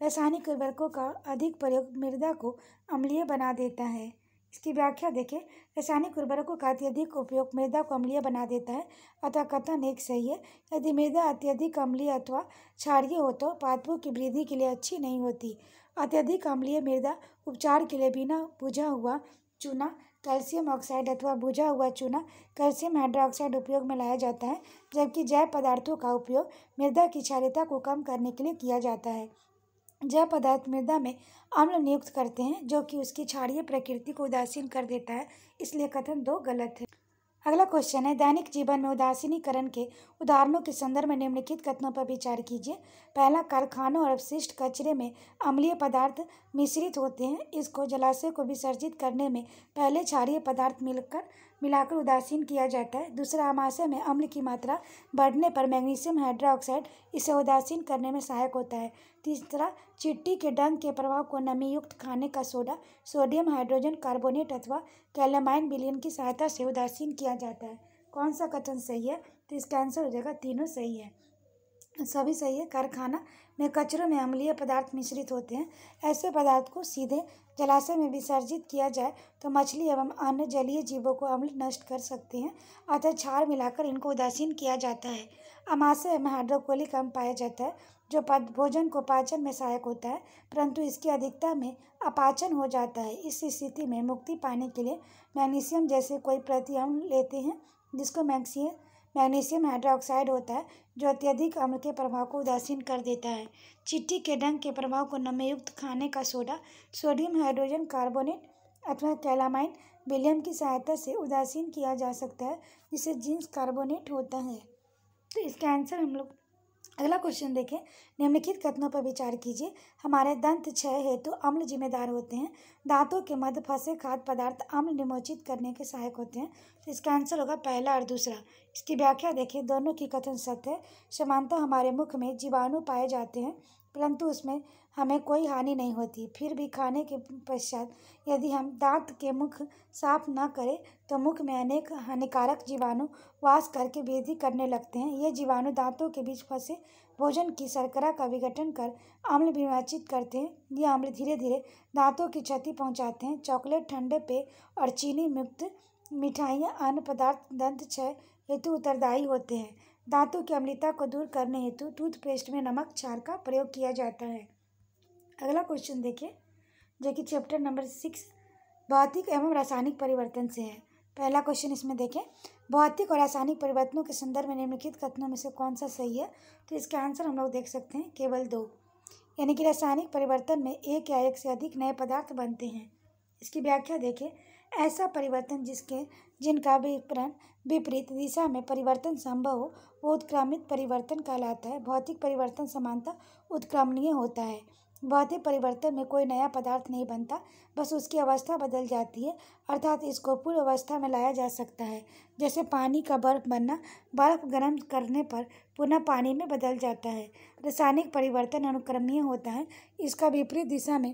रासायनिक उर्वरकों का अधिक प्रयोग मृदा को अम्लीय बना देता है इसकी व्याख्या देखें रासायनिक उर्वरकों का अत्यधिक उपयोग मृदा को अम्लीय बना देता है अतः कथन एक सही है यदि मृदा अत्यधिक अम्लीय अथवा क्षारीय हो तो पादपों की वृद्धि के लिए अच्छी नहीं होती अत्यधिक अम्लीय मृदा उपचार के लिए बिना बुझा हुआ चूना कैल्शियम ऑक्साइड अथवा बुझा हुआ चूना कैल्शियम हाइड्रोक्साइड उपयोग में लाया जाता है जबकि जैव पदार्थों का उपयोग मृदा की क्षारीयता को कम करने के लिए किया जाता है जैव पदार्थ मृदा में अम्ल नियुक्त करते हैं जो कि उसकी क्षारीय प्रकृति को उदासीन कर देता है इसलिए कथन दो गलत है अगला क्वेश्चन है दैनिक जीवन में उदासीनीकरण के उदाहरणों के संदर्भ में निम्नलिखित कथनों पर विचार कीजिए पहला कारखानों और अवशिष्ट कचरे में अम्लीय पदार्थ मिश्रित होते हैं इसको जलाशय को विसर्जित करने में पहले क्षारीय पदार्थ मिलकर मिलाकर उदासीन किया जाता है दूसरा आमाशय में अम्ल की मात्रा बढ़ने पर मैग्नीशियम हाइड्रोक्साइड इसे उदासीन करने में सहायक होता है तीसरा चिट्टी के डंग के प्रभाव को नमीयुक्त खाने का सोडा सोडियम हाइड्रोजन कार्बोनेट अथवा कैलेमाइन बिलियन की सहायता से उदासीन किया जाता है कौन सा कथन सही है तो इसका आंसर हो जाएगा तीनों सही है सभी सही है कारखाना में कचरों में अम्लीय पदार्थ मिश्रित होते हैं ऐसे पदार्थ को सीधे जलाशय में विसर्जित किया जाए तो मछली एवं अन्य जलीय जीवों को अम्ल नष्ट कर सकते हैं अतः छार मिलाकर इनको उदासीन किया जाता है अमाशय में हाइड्रोकोलिक अम्ल पाया जाता है जो पद भोजन को पाचन में सहायक होता है परंतु इसकी अधिकता में अपाचन हो जाता है इस स्थिति में मुक्ति पाने के लिए मैग्नीशियम जैसे कोई प्रति लेते हैं जिसको मैग्सियम मैग्नीशियम हाइड्रोक्साइड होता है जो अत्यधिक अम्ल के प्रभाव को उदासीन कर देता है चिट्टी के डंग के प्रभाव को नमयुक्त खाने का सोडा सोडियम हाइड्रोजन कार्बोनेट अथवा कैलामाइन बिलियम की सहायता से उदासीन किया जा सकता है जिसे जींस कार्बोनेट होता है तो इसका आंसर हम लोग अगला क्वेश्चन देखें निम्नलिखित कथनों पर विचार कीजिए हमारे दंत क्षय हेतु अम्ल जिम्मेदार होते हैं दांतों के मध्य फंसे खाद्य पदार्थ अम्ल निमोचित करने के सहायक होते हैं तो इसका आंसर होगा पहला और दूसरा इसकी व्याख्या देखें दोनों की कथन सत्य है समानता हमारे मुख में जीवाणु पाए जाते हैं परंतु उसमें हमें कोई हानि नहीं होती फिर भी खाने के पश्चात यदि हम दांत के मुख साफ न करें तो मुख में अनेक हानिकारक जीवाणु वास करके वृद्धि करने लगते हैं ये जीवाणु दांतों के बीच फंसे भोजन की शर्करा का विघटन कर अम्ल विवाचित करते हैं ये अम्ल धीरे धीरे दांतों की क्षति पहुँचाते हैं चॉकलेट ठंडे पेय और चीनी मुक्त मिठाइयाँ अन्य पदार्थ दंत क्षय हेतु उत्तरदायी होते हैं दांतों की अम्लता को दूर करने हेतु टूथपेस्ट में नमक चार का प्रयोग किया जाता है अगला क्वेश्चन देखिए जो कि चैप्टर नंबर सिक्स भौतिक एवं रासायनिक परिवर्तन से है पहला क्वेश्चन इसमें देखें भौतिक और रासायनिक परिवर्तनों के संदर्भ में निम्नलिखित कथनों में से कौन सा सही है तो इसके आंसर हम लोग देख सकते हैं केवल दो यानी कि रासायनिक परिवर्तन में एक या एक से अधिक नए पदार्थ बनते हैं इसकी व्याख्या देखें ऐसा परिवर्तन जिसके जिनका विपरण विपरीत दिशा में परिवर्तन संभव हो वो उत्क्रामित परिवर्तन कहलाता है भौतिक परिवर्तन समानता उत्क्रमणीय होता है भौतिक परिवर्तन में कोई नया पदार्थ नहीं बनता बस उसकी अवस्था बदल जाती है अर्थात इसको पूर्व अवस्था में लाया जा सकता है जैसे पानी का बर्फ बनना बर्फ गर्म करने पर पुनः पानी में बदल जाता है रासायनिक परिवर्तन अनुक्रमीय होता है इसका विपरीत दिशा में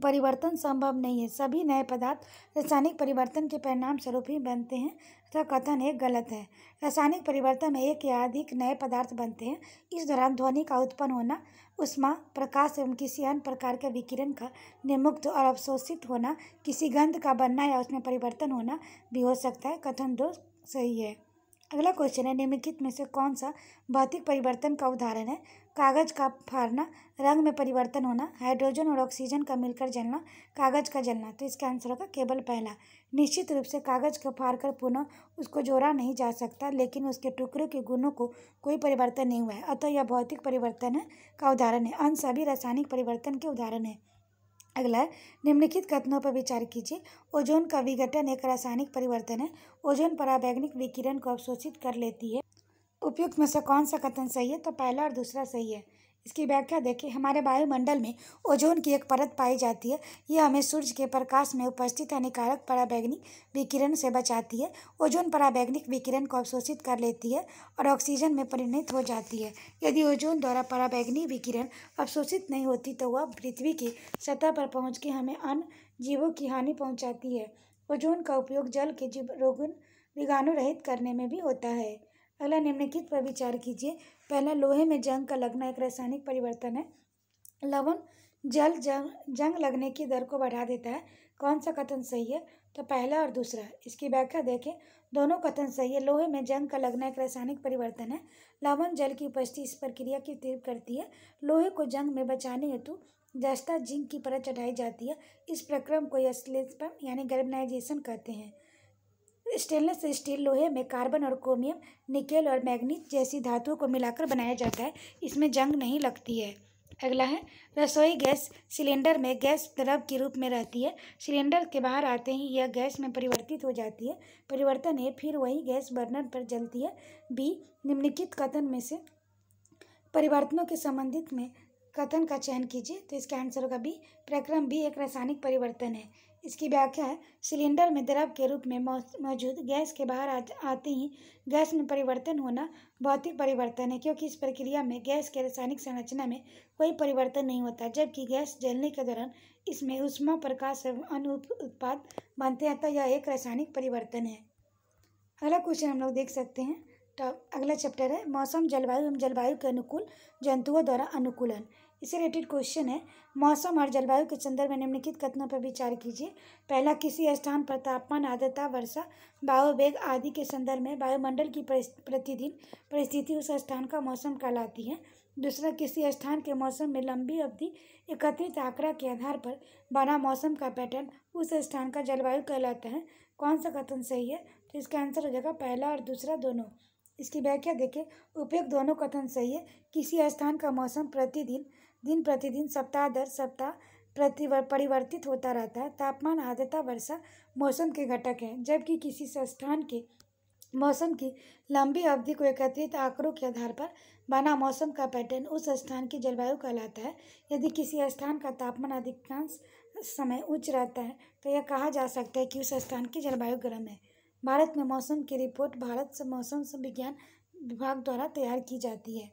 परिवर्तन संभव नहीं है सभी नए पदार्थ रासायनिक परिवर्तन के परिणाम स्वरूप ही बनते हैं तथा कथन एक गलत है रासायनिक परिवर्तन में एक या अधिक नए पदार्थ बनते हैं इस दौरान ध्वनि का उत्पन्न होना उष्मा प्रकाश एवं किसी अन्य प्रकार के विकिरण का निमुक्त और अवशोषित होना किसी गंध का बनना या उसमें परिवर्तन होना भी हो सकता है कथन दो सही है अगला क्वेश्चन है निम्नलिखित में से कौन सा भौतिक परिवर्तन का उदाहरण है कागज़ का फाड़ना रंग में परिवर्तन होना हाइड्रोजन और ऑक्सीजन का मिलकर जलना कागज़ का जलना तो इसका आंसर होगा केवल पहला निश्चित रूप से कागज़ को फाड़ कर पुनः उसको जोड़ा नहीं जा सकता लेकिन उसके टुकड़ों के गुणों को कोई परिवर्तन नहीं हुआ है अतः यह भौतिक परिवर्तन है का उदाहरण है अंश सभी रासायनिक परिवर्तन के उदाहरण है अगला निम्नलिखित कथनों पर विचार कीजिए ओजोन का विघटन एक रासायनिक परिवर्तन है ओजोन पराबैग्निक विकिरण को अवशोषित कर लेती है उपयुक्त में से कौन सा कथन सही है तो पहला और दूसरा सही है इसकी व्याख्या देखें हमारे वायुमंडल में ओजोन की एक परत पाई जाती है यह हमें सूर्य के प्रकाश में उपस्थित हानिकारक पराबैग्निक विकिरण से बचाती है ओजोन पराबैग्निक विकिरण को अवशोषित कर लेती है और ऑक्सीजन में परिणत हो जाती है यदि ओजोन द्वारा पराबैग्निक विकिरण अवशोषित नहीं होती तो वह पृथ्वी की सतह पर पहुँच के हमें अन्य जीवों की हानि पहुँचाती है ओजोन का उपयोग जल के जीव रोगन रहित करने में भी होता है अगला निम्नलिखित पर विचार कीजिए पहला लोहे में जंग का लगना एक रासायनिक परिवर्तन है लवण जल जंग जंग लगने की दर को बढ़ा देता है कौन सा कथन सही है तो पहला और दूसरा इसकी व्याख्या देखें दोनों कथन सही है लोहे में जंग का लगना एक रासायनिक परिवर्तन है लवण जल की उपस्थिति इस प्रक्रिया की तीव्र करती है लोहे को जंग में बचाने हेतु जस्ता जिंक की परत चढ़ाई जाती है इस प्रक्रम को यानी गर्बनाइजेशन कहते हैं स्टेनलेस स्टील लोहे में कार्बन और क्रोमियम निकेल और मैग्नीज जैसी धातुओं को मिलाकर बनाया जाता है इसमें जंग नहीं लगती है अगला है रसोई गैस सिलेंडर में गैस द्रव के रूप में रहती है सिलेंडर के बाहर आते ही यह गैस में परिवर्तित हो जाती है परिवर्तन है फिर वही गैस बर्नर पर जलती है बी निम्नलिखित कथन में से परिवर्तनों के संबंधित में कथन का चयन कीजिए तो इसका आंसर होगा बी प्रक्रम बी एक रासायनिक परिवर्तन है इसकी व्याख्या है सिलेंडर में द्रव के रूप में मौजूद गैस के बाहर आते ही गैस में परिवर्तन होना भौतिक परिवर्तन है क्योंकि इस प्रक्रिया में गैस के रासायनिक संरचना में कोई परिवर्तन नहीं होता जबकि गैस जलने के दौरान इसमें उष्मा प्रकाश अनु उत्पाद बनते हैं यह एक रासायनिक परिवर्तन है अगला क्वेश्चन हम लोग देख सकते हैं तो अगला चैप्टर है मौसम जलवायु एवं जलवायु के अनुकूल जंतुओं द्वारा अनुकूलन इसे रिलेटेड क्वेश्चन है मौसम और जलवायु के संदर्भ में निम्नलिखित कथनों पर विचार कीजिए पहला किसी स्थान पर तापमान आर्द्रता वर्षा वायुवेग आदि के संदर्भ में वायुमंडल की प्रतिदिन परिस्थिति उस स्थान का मौसम कहलाती है दूसरा किसी स्थान के मौसम में लंबी अवधि एकत्रित आंकड़ा के आधार पर बना मौसम का पैटर्न उस स्थान का जलवायु कहलाता है कौन सा कथन सही है तो इसका आंसर हो जाएगा पहला और दूसरा दोनों इसकी व्याख्या देखें उपयुक्त दोनों कथन सही है किसी स्थान का मौसम प्रतिदिन दिन प्रतिदिन सप्ताह दर सप्ताह प्रतिवर परिवर्तित होता रहता है तापमान आर्द्रता वर्षा मौसम के घटक हैं जबकि किसी संस्थान के मौसम की लंबी अवधि को एकत्रित आंकड़ों के आधार पर बना मौसम का पैटर्न उस स्थान की जलवायु कहलाता है यदि किसी स्थान का तापमान अधिकांश समय उच्च रहता है तो यह कहा जा सकता है कि उस स्थान की जलवायु गर्म है भारत में मौसम की रिपोर्ट भारत से मौसम विज्ञान विभाग द्वारा तैयार की जाती है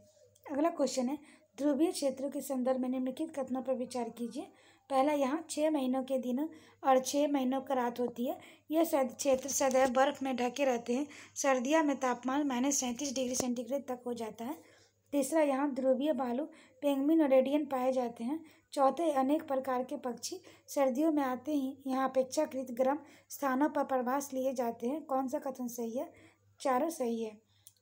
अगला क्वेश्चन है ध्रुवीय क्षेत्रों के संदर्भ में निम्नलिखित कथनों पर विचार कीजिए पहला यहाँ छः महीनों के दिन और छः महीनों का रात होती है यह क्षेत्र सदैव बर्फ में ढके रहते हैं सर्दियाँ में तापमान माइनस सैंतीस डिग्री सेंटीग्रेड तक हो जाता है तीसरा यहाँ ध्रुवीय बालू पेंगमिन और रेडियन पाए जाते हैं चौथे अनेक प्रकार के पक्षी सर्दियों में आते ही यहाँ अपेक्षाकृत गर्म स्थानों पर प्रवास लिए जाते हैं कौन सा कथन सही है चारों सही है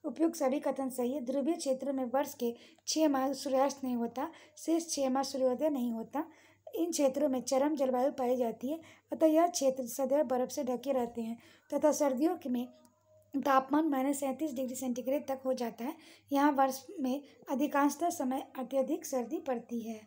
उपयुक्त सभी कथन सही है ध्रुवीय क्षेत्र में वर्ष के छः माह सूर्यास्त नहीं होता शेष छः माह सूर्योदय नहीं होता इन क्षेत्रों में चरम जलवायु पाई जाती है अतः यह क्षेत्र सदैव बर्फ से ढके रहते हैं तथा सर्दियों में तापमान माइनस सैंतीस डिग्री सेंटीग्रेड तक हो जाता है यहाँ वर्ष में अधिकांशतः समय अत्यधिक सर्दी पड़ती है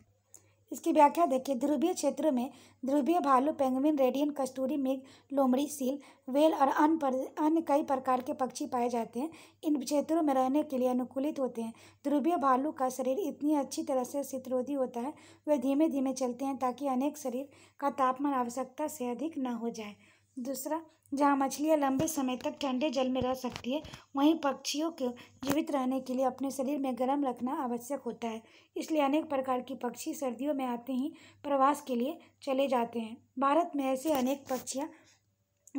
इसकी व्याख्या देखिए ध्रुवीय क्षेत्र में ध्रुवीय भालू पेंगुइन रेडियन कस्तूरी मेघ लोमड़ी सील वेल और अन्य पर अन्य कई प्रकार के पक्षी पाए जाते हैं इन क्षेत्रों में रहने के लिए अनुकूलित होते हैं ध्रुवीय भालू का शरीर इतनी अच्छी तरह से शीतरोधी होता है वे धीमे धीमे चलते हैं ताकि अनेक शरीर का तापमान आवश्यकता से अधिक न हो जाए दूसरा जहाँ मछलियाँ लंबे समय तक ठंडे जल में रह सकती है वहीं पक्षियों को जीवित रहने के लिए अपने शरीर में गर्म रखना आवश्यक होता है इसलिए अनेक प्रकार की पक्षी सर्दियों में आते ही प्रवास के लिए चले जाते हैं भारत में ऐसे अनेक पक्षियाँ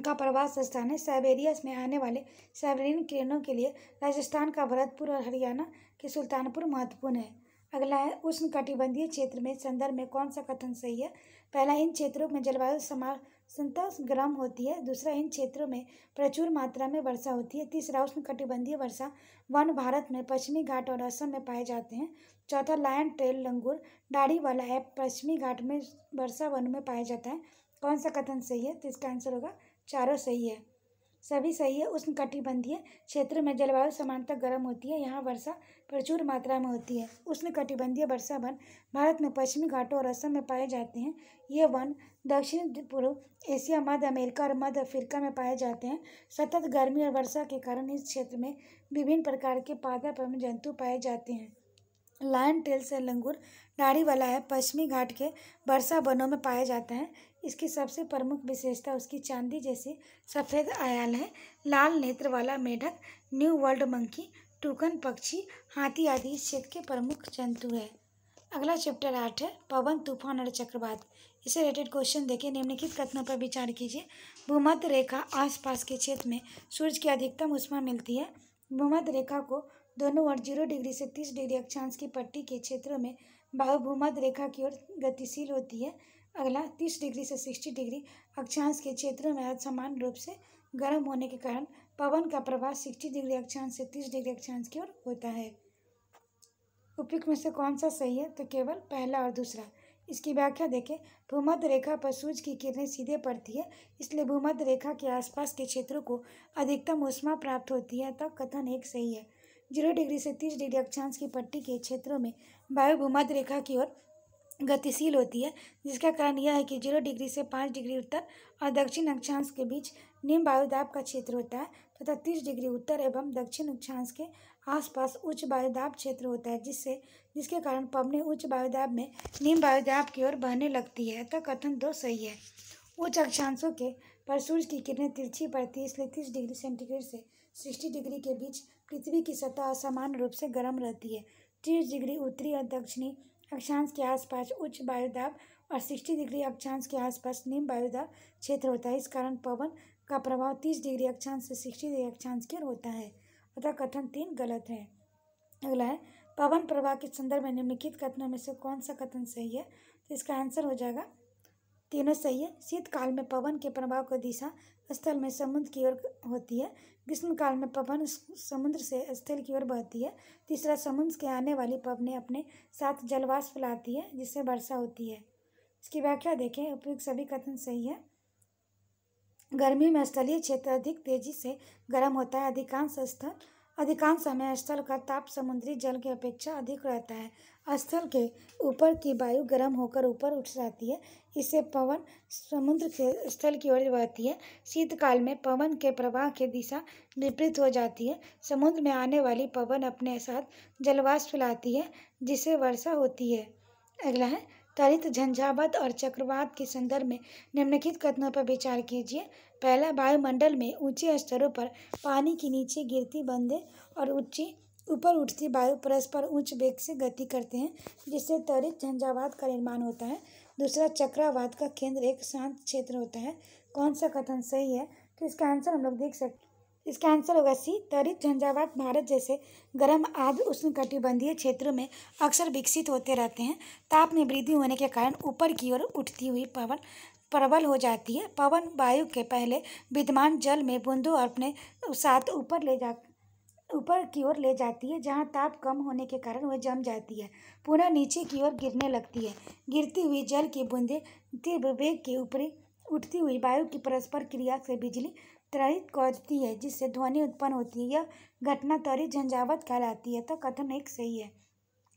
का प्रवास स्थान है साइबेरिया में आने वाले साइबेरियन किरणों के लिए राजस्थान का भरतपुर और हरियाणा के सुल्तानपुर महत्वपूर्ण है अगला है उष्ण कटिबंधीय क्षेत्र में संदर्भ में कौन सा कथन सही है पहला इन क्षेत्रों में जलवायु समा संतोष गर्म होती है दूसरा इन क्षेत्रों में प्रचुर मात्रा में वर्षा होती है तीसरा उष्ण कटिबंधीय वर्षा वन भारत में पश्चिमी घाट और असम में पाए जाते हैं चौथा लायन ट्रेल लंगूर दाढ़ी वाला ऐप पश्चिमी घाट में वर्षा वन में पाया जाता है कौन सा कथन सही है तो इसका आंसर होगा चारों सही है सभी सही है उष्ण कटिबंधीय क्षेत्र में जलवायु समानता गर्म होती है यहाँ वर्षा प्रचुर मात्रा में होती है उष्ण कटिबंधीय वर्षा वन भारत में पश्चिमी घाटों और असम में पाए जाते हैं ये वन दक्षिण पूर्व एशिया मध्य अमेरिका और मध्य अफ्रीका में पाए जाते हैं सतत गर्मी और वर्षा के कारण इस क्षेत्र में विभिन्न प्रकार के एवं जंतु पाए जाते हैं लायन टेल से लंगूर दाढ़ी वाला है पश्चिमी घाट के वर्षा वनों में पाया जाता है इसकी सबसे प्रमुख विशेषता उसकी चांदी जैसी सफ़ेद आयाल है लाल नेत्र वाला मेढक न्यू वर्ल्ड मंकी टूकन पक्षी हाथी आदि इस क्षेत्र के प्रमुख जंतु है अगला चैप्टर आठ है पवन तूफान और चक्रवात इससे रिलेटेड क्वेश्चन देखिए निम्नलिखित कथनों पर विचार कीजिए भूमध्य रेखा आसपास के क्षेत्र में सूर्य की अधिकतम उष्मा मिलती है भूमध्य रेखा को दोनों ओर जीरो डिग्री से तीस डिग्री अक्षांश की पट्टी के क्षेत्रों में बाहु भूमध्य रेखा की ओर गतिशील होती है अगला तीस डिग्री से सिक्सटी डिग्री अक्षांश के क्षेत्रों में असमान रूप से गर्म होने के कारण पवन का प्रभाव सिक्सटी डिग्री अक्षांश से तीस डिग्री अक्षांश की ओर होता है उपयुक्त में से कौन सा सही है तो केवल पहला और दूसरा इसकी व्याख्या देखें भूमध्य रेखा पर सूर्य की किरणें सीधे पड़ती है इसलिए भूमध्य रेखा के आसपास के क्षेत्रों को अधिकतम ऊष्मा प्राप्त होती है तब कथन एक सही है जीरो डिग्री से तीस डिग्री अक्षांश की पट्टी के क्षेत्रों में वायु भूमध्य रेखा की ओर गतिशील होती है जिसका कारण यह है कि जीरो डिग्री से पाँच डिग्री उत्तर और दक्षिण अक्षांश के बीच निम्न वायुदाब का क्षेत्र होता है तथा तो तीस डिग्री उत्तर एवं दक्षिण अक्षांश के आसपास उच्च वायुदाब क्षेत्र होता है जिससे जिसके कारण पवने उच्च वायुदाब में निम्न वायुदाब की ओर बहने लगती है अतः कथन दो तो सही है उच्च अक्षांशों के पर सूर्य की किरणें तिरछी पड़ती इसलिए तीस डिग्री सेंटीग्रेड से सिक्सटी डिग्री के बीच पृथ्वी की सतह असामान्य रूप से गर्म रहती है तीस डिग्री उत्तरी और दक्षिणी अक्षांश के आसपास उच्च वायुदाब और सिक्सटी डिग्री अक्षांश के आसपास निम्न वायुदाब क्षेत्र होता है इस कारण पवन का प्रभाव तीस डिग्री अक्षांश से सिक्सटी डिग्री अक्षांश की ओर होता है तथा कथन तीन गलत है अगला है पवन प्रवाह के संदर्भ में निम्नलिखित कथनों में से कौन सा कथन सही है तो इसका आंसर हो जाएगा तीनों सही है शीतकाल में पवन के प्रभाव की दिशा स्थल में समुद्र की ओर होती है ग्रीष्मकाल में पवन समुद्र से स्थल की ओर बहती है तीसरा समुद्र के आने वाली पवने अपने साथ जलवाष्प लाती है जिससे वर्षा होती है इसकी व्याख्या देखें उपयुक्त सभी कथन सही है गर्मी में स्थलीय क्षेत्र अधिक तेजी से गर्म होता है अधिकांश स्थल अधिकांश समय स्थल का ताप समुद्री जल की अपेक्षा अधिक रहता है स्थल के ऊपर की वायु गर्म होकर ऊपर उठ जाती है इससे पवन समुद्र के स्थल की ओर बहती है शीतकाल में पवन के प्रवाह की दिशा विपरीत हो जाती है समुद्र में आने वाली पवन अपने साथ जलवाष्प लाती है जिससे वर्षा होती है अगला है त्वरित झंझावात और चक्रवात के संदर्भ में निम्नलिखित कथनों पर विचार कीजिए पहला वायुमंडल में ऊंचे स्तरों पर पानी के नीचे गिरती बंदे और ऊंची ऊपर उठती वायु परस्पर उच्च वेग से गति करते हैं जिससे त्वरित झंझावात का निर्माण होता है दूसरा चक्रवात का केंद्र एक शांत क्षेत्र होता है कौन सा कथन सही है तो इसका आंसर हम लोग देख सकते इसका आंसर होगा सी तरित झंझावात भारत जैसे गर्म आर्द्र उष्णकटिबंधीय क्षेत्रों में अक्सर विकसित होते रहते हैं ताप में वृद्धि होने के कारण ऊपर की ओर उठती हुई पवन प्रबल हो जाती है पवन वायु के पहले विद्यमान जल में बूंदों और अपने साथ ऊपर ले जा ऊपर की ओर ले जाती है जहाँ ताप कम होने के कारण वह जम जाती है पुनः नीचे की ओर गिरने लगती है गिरती हुई जल की बूंदें तीव्र वेग के ऊपरी उठती हुई वायु की परस्पर क्रिया से बिजली त्वरित करती है जिससे ध्वनि उत्पन्न होती है यह घटना त्वरित झंझावत कहलाती है तो कथन एक सही है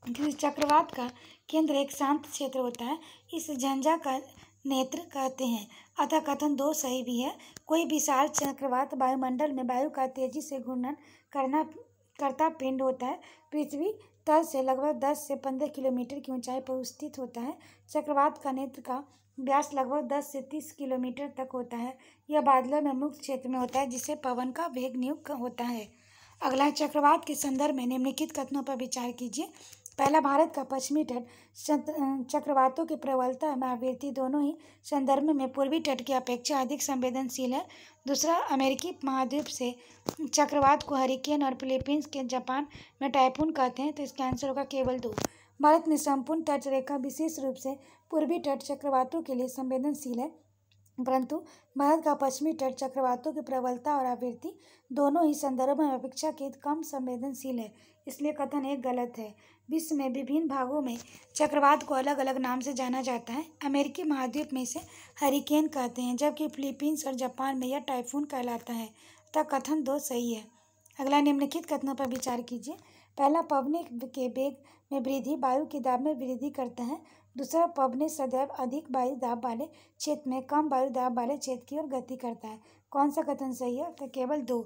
क्योंकि चक्रवात का केंद्र एक शांत क्षेत्र होता है इस झंझा का नेत्र कहते हैं अतः कथन दो सही भी है कोई विशाल चक्रवात वायुमंडल में वायु का तेजी से घूर्णन करना करता पिंड होता है पृथ्वी तल से लगभग दस से पंद्रह किलोमीटर की ऊंचाई पर स्थित होता है चक्रवात का नेत्र का व्यास लगभग 10 से 30 किलोमीटर तक होता है यह बादलों में मुक्त क्षेत्र में होता है जिससे पवन का वेग नियुक्त होता है अगला चक्रवात के संदर्भ में निम्नलिखित कथनों पर विचार कीजिए पहला भारत का पश्चिमी तट चक्रवातों की प्रबलता में आवृत्ति दोनों ही संदर्भ में पूर्वी तट की अपेक्षा अधिक संवेदनशील है दूसरा अमेरिकी महाद्वीप से चक्रवात को हरिकेन और फिलीपींस के जापान में टाइफून कहते हैं तो इसका आंसर होगा केवल दो भारत में संपूर्ण तट रेखा विशेष रूप से पूर्वी तट चक्रवातों के लिए संवेदनशील है परंतु भारत का पश्चिमी तट चक्रवातों की प्रबलता और आवृत्ति दोनों ही संदर्भ में अपेक्षाकृत कम संवेदनशील है इसलिए कथन एक गलत है विश्व में विभिन्न भागों में चक्रवात को अलग अलग नाम से जाना जाता है अमेरिकी महाद्वीप में इसे हरिकेन कहते हैं जबकि फिलीपींस और जापान में यह टाइफून कहलाता है तथा कथन दो सही है अगला निम्नलिखित कथनों पर विचार कीजिए पहला पवन के वेग में वृद्धि वायु के दाब में वृद्धि करता है दूसरा पवन सदैव अधिक वायु दाब वाले क्षेत्र में कम वायु दाब वाले क्षेत्र की ओर गति करता है कौन सा कथन सही है तो केवल दो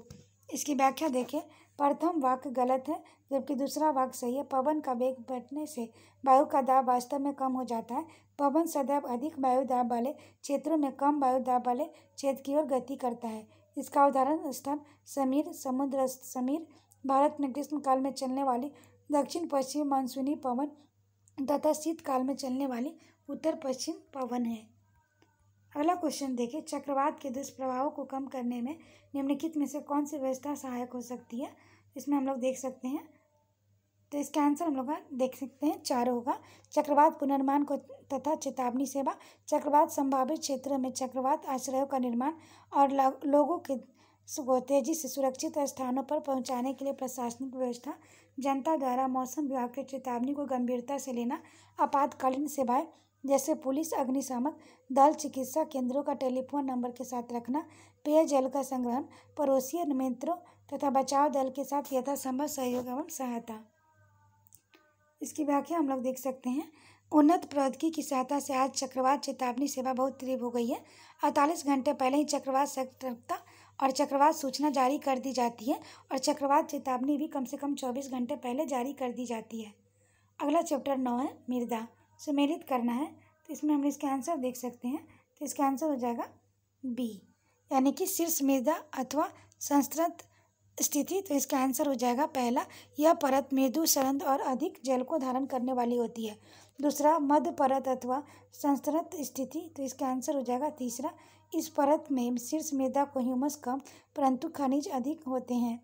इसकी व्याख्या देखें प्रथम वाक्य गलत है जबकि दूसरा वाक्य सही है पवन का वेग बढ़ने से वायु का दाब वास्तव में कम हो जाता है पवन सदैव अधिक वायु दाब वाले क्षेत्रों में कम वायु दाब वाले क्षेत्र की ओर गति करता है इसका उदाहरण स्थान समीर समुद्र समीर भारत में ग्रीष्मकाल में चलने वाली दक्षिण पश्चिम मानसूनी पवन तथा शीतकाल में चलने वाली उत्तर पश्चिम पवन है अगला क्वेश्चन देखिए चक्रवात के दुष्प्रभावों को कम करने में निम्नलिखित में से कौन सी व्यवस्था सहायक हो सकती है इसमें हम लोग देख सकते हैं तो इसका आंसर हम लोग देख सकते हैं चार होगा चक्रवात पुनर्निर्माण को तथा चेतावनी सेवा चक्रवात संभावित क्षेत्र में चक्रवात आश्रयों का निर्माण और लोगों के तेजी से सुरक्षित स्थानों पर पहुंचाने के लिए प्रशासनिक व्यवस्था जनता द्वारा मौसम विभाग की चेतावनी को गंभीरता से लेना आपातकालीन सेवाएं जैसे पुलिस अग्निशामक दल चिकित्सा केंद्रों का टेलीफोन नंबर के साथ रखना पेयजल का संग्रहण पड़ोसी नियंत्रों तथा बचाव दल के साथ यथासंभव सहयोग एवं सहायता इसकी व्याख्या हम लोग देख सकते हैं उन्नत प्रौद्योगिकी की सहायता से आज चक्रवात चेतावनी सेवा बहुत तीव्र हो गई है अड़तालीस घंटे पहले ही चक्रवात सतर्कता और चक्रवात सूचना जारी कर दी जाती है और चक्रवात चेतावनी भी कम से कम चौबीस घंटे पहले जारी कर दी जाती है अगला चैप्टर नौ है मृदा सुमेलित करना है तो इसमें हम इसके आंसर देख सकते हैं तो इसका आंसर हो जाएगा बी यानी कि शीर्ष मृदा अथवा संस्कृत स्थिति तो इसका आंसर हो जाएगा पहला यह परत मृदु सरंद और अधिक जल को धारण करने वाली होती है दूसरा मध्य परत अथवा संस्कृत स्थिति तो इसका आंसर हो जाएगा तीसरा इस परत में शीर्ष मृदा को ह्यूमस कम परंतु खनिज अधिक होते हैं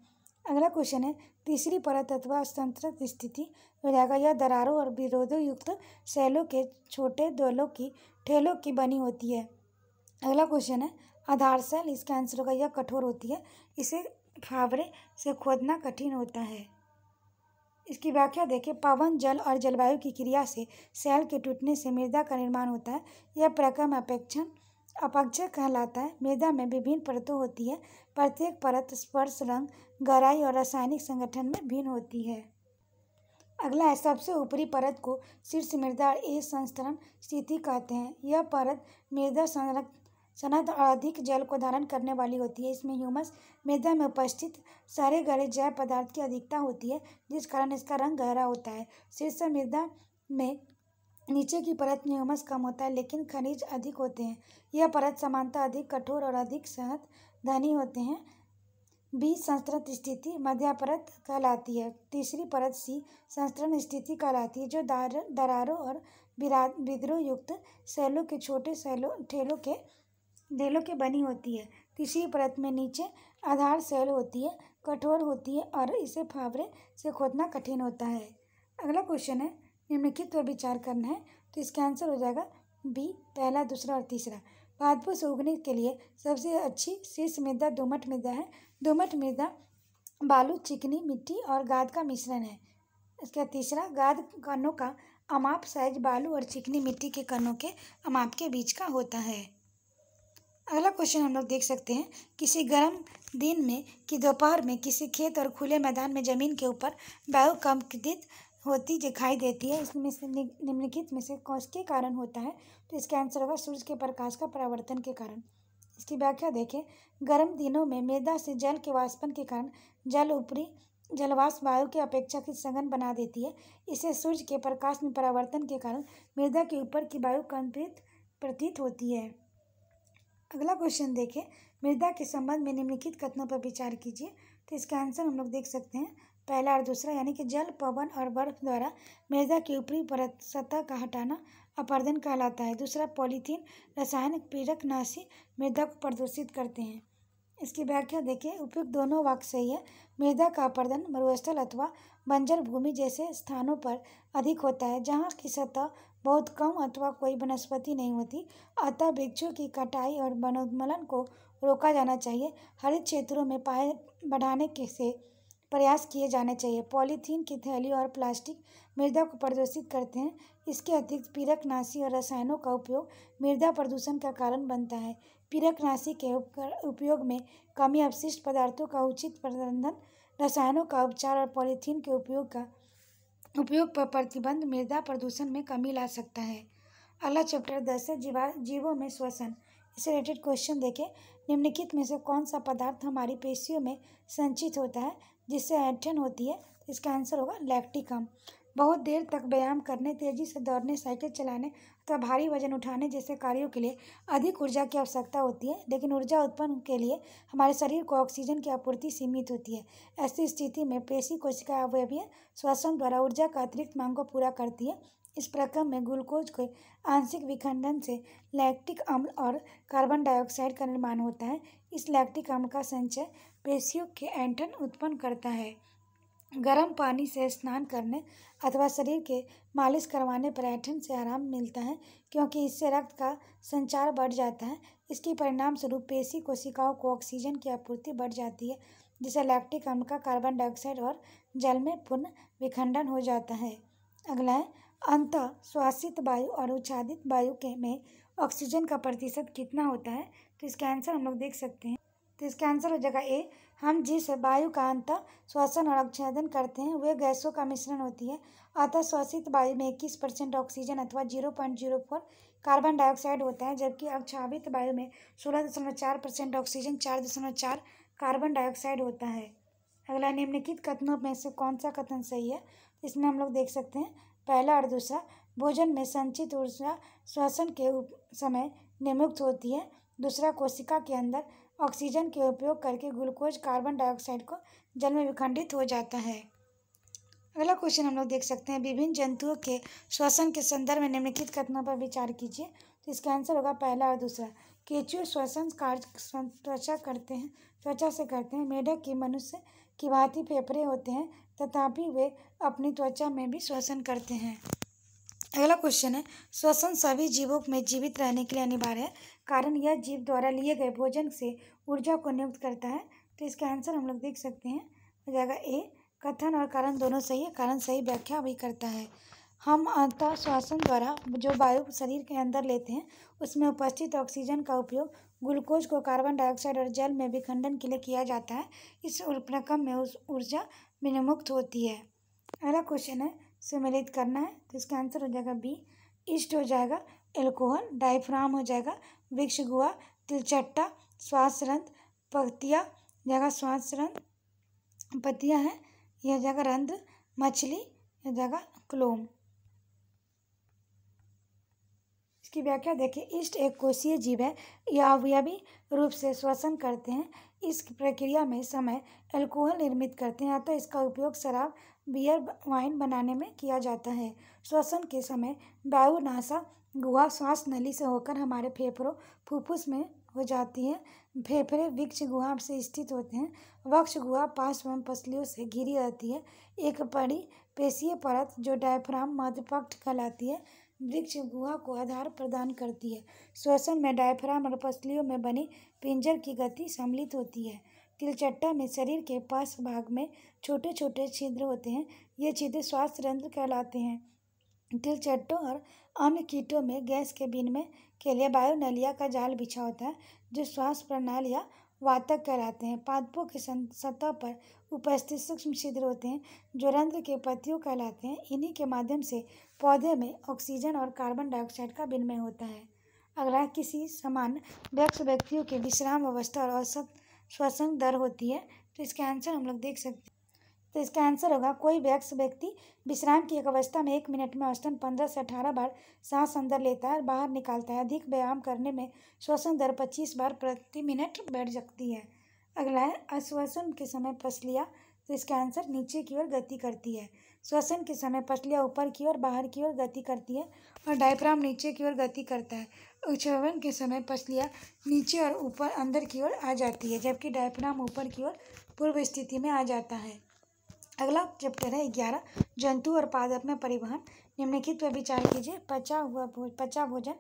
अगला क्वेश्चन है तीसरी परत अथवा स्वतंत्र स्थिति हो जाएगा यह दरारों और विरोधों युक्त शैलों के छोटे दोलों की ठेलों की बनी होती है अगला क्वेश्चन है आधार सेल इसके आंसर होगा यह कठोर होती है इसे फावरे से खोदना कठिन होता है इसकी व्याख्या देखें पवन जल और जलवायु की क्रिया से सेल के टूटने से मृदा का निर्माण होता है यह प्रक्रम अपेक्षण अपक्षय कहलाता है मृदा में विभिन्न परतों होती है प्रत्येक परत स्पर्श रंग गहराई और रासायनिक संगठन में भिन्न होती है अगला है सबसे ऊपरी परत को शीर्ष मृदा ए संस्तरण स्थिति कहते हैं यह परत मृदा संरक्षण सनत और अधिक जल को धारण करने वाली होती है इसमें ह्यूमस मृदा में उपस्थित सारे गहरे जैव पदार्थ की अधिकता होती है जिस कारण इसका रंग गहरा होता है शीर्ष मृदा में नीचे की परत में कम होता है लेकिन खनिज अधिक होते हैं यह परत समानता अधिक कठोर और अधिक सहत धनी होते हैं बी संस्तरण स्थिति मध्य परत कहलाती है तीसरी परत सी संस्तरण स्थिति कहलाती है जो दार दरारों और विद्रोह युक्त शैलों के छोटे शैलों ठेलों के ढेलों के बनी होती है तीसरी परत में नीचे आधार शैल होती है कठोर होती है और इसे फावरे से खोदना कठिन होता है अगला क्वेश्चन है निम्नलिखित पर विचार करना है तो इसका आंसर हो जाएगा बी पहला दूसरा और तीसरा पादपों से उगने के लिए सबसे अच्छी शीर्ष मृदा दोमट मृदा है दोमट मृदा बालू चिकनी मिट्टी और गाद का मिश्रण है इसका तीसरा गाद कणों का अमाप साइज बालू और चिकनी मिट्टी के कणों के अमाप के बीच का होता है अगला क्वेश्चन हम लोग देख सकते हैं किसी गर्म दिन में कि दोपहर में किसी खेत और खुले मैदान में ज़मीन के ऊपर वायु कंपित होती दिखाई देती है इसमें से निम्नलिखित में से कौन के कारण होता है तो इसका आंसर होगा सूर्य के प्रकाश का परावर्तन के कारण इसकी व्याख्या देखें गर्म दिनों में मृदा से जल के वाष्पन के कारण जल ऊपरी जलवाष्प वायु की अपेक्षा की सघन बना देती है इसे सूर्य के प्रकाश में परावर्तन के कारण मृदा के ऊपर की वायु कंपित प्रतीत होती है अगला क्वेश्चन देखें मृदा के संबंध में निम्नलिखित कथनों पर विचार कीजिए तो इसका आंसर हम लोग देख सकते हैं पहला और दूसरा यानी कि जल पवन और बर्फ द्वारा मृदा की ऊपरी परत सतह का हटाना अपर्दन कहलाता है दूसरा पॉलीथीन रासायनिक पीड़क नाशी मृदा को प्रदूषित करते हैं इसकी व्याख्या देखें उपयुक्त दोनों वाक्य सही है मृदा का अपर्दन मरुस्थल अथवा बंजर भूमि जैसे स्थानों पर अधिक होता है जहाँ की सतह बहुत कम अथवा कोई वनस्पति नहीं होती अतः वृक्षों की कटाई और वनोन्मलन को रोका जाना चाहिए हरित क्षेत्रों में पाए बढ़ाने के से प्रयास किए जाने चाहिए पॉलीथीन की थैली और प्लास्टिक मृदा को प्रदूषित करते हैं इसके अतिरिक्त पीरकनाशी और रसायनों का उपयोग मृदा प्रदूषण का कारण बनता है पीरकनाशी के उपयोग में कमी अवशिष्ट पदार्थों का उचित प्रबंधन रसायनों का उपचार और पॉलीथीन के उपयोग का उपयोग पर प्रतिबंध मृदा प्रदूषण में कमी ला सकता है अगला चैप्टर दस है जीवा जीवों में श्वसन इससे रिलेटेड क्वेश्चन देखें निम्नलिखित में से कौन सा पदार्थ हमारी पेशियों में संचित होता है जिससे एंठन होती है इसका आंसर होगा लैक्टिकम बहुत देर तक व्यायाम करने तेजी से दौड़ने साइकिल चलाने तथा भारी वजन उठाने जैसे कार्यों के लिए अधिक ऊर्जा की आवश्यकता होती है लेकिन ऊर्जा उत्पन्न के लिए हमारे शरीर को ऑक्सीजन की आपूर्ति सीमित होती है ऐसी स्थिति में पेशी कोशिका अवयवीय श्वसन द्वारा ऊर्जा का अतिरिक्त मांग को पूरा करती है इस प्रक्रम में ग्लूकोज के आंशिक विखंडन से लैक्टिक अम्ल और कार्बन डाइऑक्साइड का निर्माण होता है इस लैक्टिक अम्ल का संचय पेशियों के एंटन उत्पन्न करता है गर्म पानी से स्नान करने अथवा शरीर के मालिश करवाने पर ऐठन से आराम मिलता है क्योंकि इससे रक्त का संचार बढ़ जाता है इसके परिणाम स्वरूप पेशी कोशिकाओं को ऑक्सीजन की आपूर्ति बढ़ जाती है जिससे लैक्टिक अम्ल का कार्बन डाइऑक्साइड और जल में पुनः विखंडन हो जाता है अगला है अंत श्वासित वायु और उच्छादित वायु के में ऑक्सीजन का प्रतिशत कितना होता है तो इसका आंसर हम लोग देख सकते हैं तो इसका आंसर हो जाएगा ए हम जिस वायु का अंत श्वसन और आच्छादन करते हैं वे गैसों का मिश्रण होती है अतः श्वसित वायु में इक्कीस परसेंट ऑक्सीजन अथवा zero point zero four carbon dioxide होता है जबकि अक्षावित वायु में सोलह दशमलव चार परसेंट ऑक्सीजन चार दशमलव चार कार्बन डाइऑक्साइड होता है अगला निम्नलिखित कथनों में से कौन सा कथन सही है इसमें हम लोग देख सकते हैं पहला और दूसरा भोजन में संचित ऊर्जा श्वसन के समय निमुक्त होती है दूसरा कोशिका के अंदर ऑक्सीजन के उपयोग करके ग्लूकोज कार्बन डाइऑक्साइड को जल में विखंडित हो जाता है अगला क्वेश्चन हम लोग देख सकते हैं विभिन्न जंतुओं के श्वसन के संदर्भ में निम्नलिखित कथनों पर विचार कीजिए तो इसका आंसर होगा पहला और दूसरा केचु श्वसन कार्य त्वचा करते हैं त्वचा से करते हैं मेढक के मनुष्य की भांति फेफड़े होते हैं तथापि वे अपनी त्वचा में भी श्वसन करते हैं अगला क्वेश्चन है श्वसन सभी जीवों में जीवित रहने के लिए अनिवार्य है कारण यह जीव द्वारा लिए गए भोजन से ऊर्जा को नियुक्त करता है तो इसका आंसर हम लोग देख सकते हैं हो जाएगा ए कथन और कारण दोनों सही है कारण सही व्याख्या भी करता है हम अंतः श्वसन द्वारा जो वायु शरीर के अंदर लेते हैं उसमें उपस्थित ऑक्सीजन का उपयोग ग्लूकोज को कार्बन डाइऑक्साइड और जल में विखंडन के लिए किया जाता है इस उल्पनकम में उस ऊर्जा विनिमुक्त होती है अगला क्वेश्चन है सम्मिलित करना है तो इसका आंसर हो जाएगा बी इष्ट हो जाएगा एल्कोहल डायफ्राम हो जाएगा वृक्ष गुआ तिलचट्टा पतिया जगह जाएगा रंध पतिया है यह जगह रंध्र मछली यह जगह क्लोम इसकी व्याख्या देखिए ईस्ट एक कोशीय जीव है यह अवयवी रूप से श्वसन करते हैं इस प्रक्रिया में समय एल्कोहल निर्मित करते हैं अतः इसका उपयोग शराब बियर वाइन बनाने में किया जाता है श्वसन के समय वायु नासा गुहा श्वास नली से होकर हमारे फेफड़ों फुफ्फुस में हो जाती है फेफड़े वृक्ष गुहा से स्थित होते हैं वक्ष गुहा पास एवं पसलियों से घिरी रहती है एक बड़ी पेशीय परत जो डायफ्राम मध्यपक्ष कहलाती है वृक्ष गुहा को आधार प्रदान करती है श्वसन में डायफ्राम और पसलियों में बने पिंजर की गति सम्मिलित होती है तिलचट्टा में शरीर के पास भाग में छोटे छोटे छिद्र होते हैं ये छिद्र श्वास रंध्र कहलाते हैं तिलचट्टों और अन्य कीटों में गैस के में के लिए वायुनलिया का जाल बिछा होता है जो श्वास प्रणाली या वातक कहलाते हैं पादपों के सतह पर उपस्थित सूक्ष्म छिद्र होते हैं जो रंध्र के पतियों कहलाते हैं इन्हीं के माध्यम से पौधे में ऑक्सीजन और कार्बन डाइऑक्साइड का विनिमय होता है अगला किसी समान वृक्ष व्यक्तियों के विश्राम अवस्था और औसत श्वसन दर होती है तो इसका आंसर हम लोग देख सकते हैं तो इसका आंसर होगा कोई वृक्ष व्यक्ति विश्राम की एक अवस्था में एक मिनट में औसतन पंद्रह से अठारह बार सांस अंदर लेता है और बाहर निकालता है अधिक व्यायाम करने में श्वसन दर पच्चीस बार प्रति मिनट बढ़ सकती है अगला है अश्वसन के समय फसलियाँ तो इसका आंसर नीचे की ओर गति करती है श्वसन के समय पसलियाँ ऊपर की ओर बाहर की ओर गति करती है और डायफ्राम नीचे की ओर गति करता है उच्छ्रवन के समय पसलियाँ नीचे और ऊपर अंदर की ओर आ जाती है जबकि डायफ्राम ऊपर की ओर पूर्व स्थिति में आ जाता है अगला चैप्टर है ग्यारह जंतु और पादप में परिवहन निम्नलिखित पर विचार कीजिए पचा हुआ भोज पचा भोजन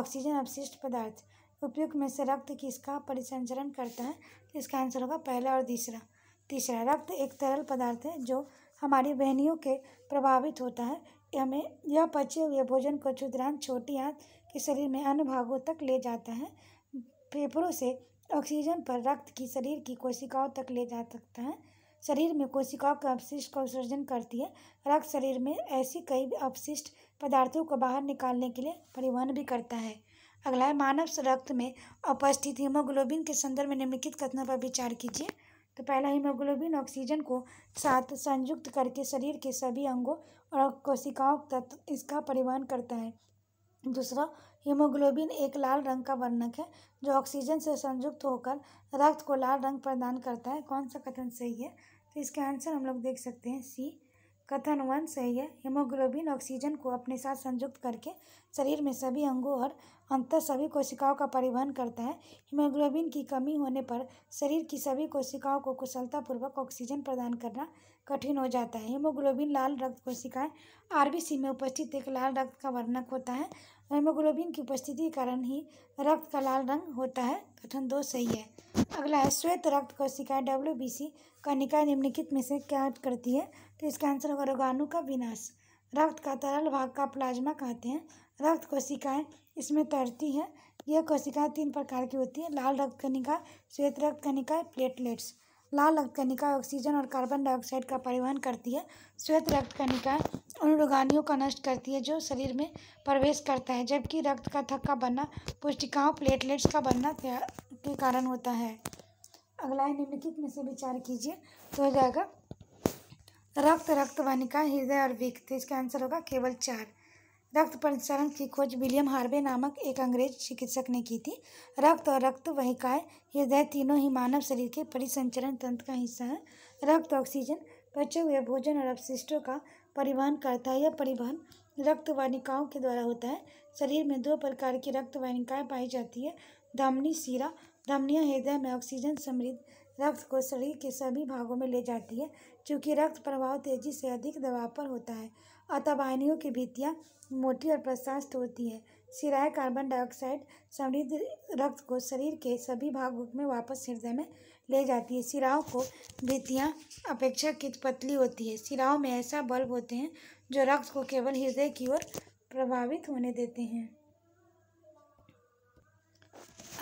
ऑक्सीजन अवशिष्ट पदार्थ उपयुक्त में से रक्त किसका परिसंचरण करता है इसका आंसर होगा पहला और तीसरा तीसरा रक्त एक तरल पदार्थ है जो हमारी बहनियों के प्रभावित होता है हमें यह पचे हुए भोजन को क्षुद्रांत छोटी आँख के शरीर में अन्य भागों तक ले जाता है फेफड़ों से ऑक्सीजन पर रक्त की शरीर की कोशिकाओं तक ले जा सकता है शरीर में कोशिकाओं के अपशिष्ट का उत्सर्जन करती है रक्त शरीर में ऐसी कई अपशिष्ट पदार्थों को बाहर निकालने के लिए परिवहन भी करता है अगला है मानव रक्त में उपस्थित हीमोग्लोबिन के संदर्भ में निम्नलिखित कथनों पर विचार कीजिए तो पहला हीमोग्लोबिन ऑक्सीजन को साथ संयुक्त करके शरीर के सभी अंगों और कोशिकाओं तक इसका परिवहन करता है दूसरा हीमोग्लोबिन एक लाल रंग का वर्णक है जो ऑक्सीजन से संयुक्त होकर रक्त को लाल रंग प्रदान करता है कौन सा कथन सही है तो इसका आंसर हम लोग देख सकते हैं सी कथन वन से यह हीमोग्लोबिन ऑक्सीजन को अपने साथ संयुक्त करके शरीर में सभी अंगों और अंत सभी कोशिकाओं का परिवहन करता है हीमोग्लोबिन की कमी होने पर शरीर की सभी कोशिकाओं को कुशलतापूर्वक ऑक्सीजन प्रदान करना कठिन हो जाता है हीमोग्लोबिन लाल रक्त कोशिकाएं आरबीसी में उपस्थित एक लाल रक्त का वर्णक होता है हीमोग्लोबिन की उपस्थिति के कारण ही रक्त का लाल रंग होता है कथन दो सही है अगला है श्वेत रक्त कोशिकाएं डब्ल्यू बी सी निकाय निम्नलिखित में से क्या करती है तो इसका आंसर होगा रोगाणु का विनाश रक्त का तरल भाग का प्लाज्मा कहते हैं रक्त कोशिकाएं इसमें तैरती हैं यह कोशिकाएं तीन प्रकार की होती हैं लाल रक्त कनिका श्वेत रक्त कनिका प्लेटलेट्स लाल रक्त कनिका ऑक्सीजन और कार्बन डाइऑक्साइड का परिवहन करती है श्वेत रक्त कनिका उन रोगाणुओं का नष्ट करती है जो शरीर में प्रवेश करता है जबकि रक्त का थक्का बनना पुष्टिकाओं प्लेटलेट्स का बनना के कारण होता है अगला निम्नलिखित में से विचार कीजिए तो हो जाएगा रक्त रक्त वनिका हृदय और वीक तो इसका आंसर होगा केवल चार रक्त परिचालन की खोज विलियम हार्वे नामक एक अंग्रेज चिकित्सक ने की थी रक्त और रक्त वहिकाएँ हृदय तीनों ही मानव शरीर के परिसंचरण तंत्र का हिस्सा है रक्त ऑक्सीजन बचे हुए भोजन और अपशिष्टों का परिवहन करता है यह परिवहन रक्त वाहिकाओं के द्वारा होता है शरीर में दो प्रकार की रक्त वाहिकाएँ पाई जाती है धमनी सीरा धमनियाँ हृदय में ऑक्सीजन समृद्ध रक्त को शरीर के सभी भागों में ले जाती है चूँकि रक्त प्रवाह तेजी से अधिक दबाव पर होता है अतवाहिनियों की भित्तियाँ मोटी और प्रशास्त होती है सिराय कार्बन डाइऑक्साइड समृद्ध रक्त को शरीर के सभी भागों में वापस हृदय में ले जाती है सिराओं को भित्तियाँ अपेक्षाकृत पतली होती है सिराओं में ऐसा बल्ब होते हैं जो रक्त को केवल हृदय की ओर प्रभावित होने देते हैं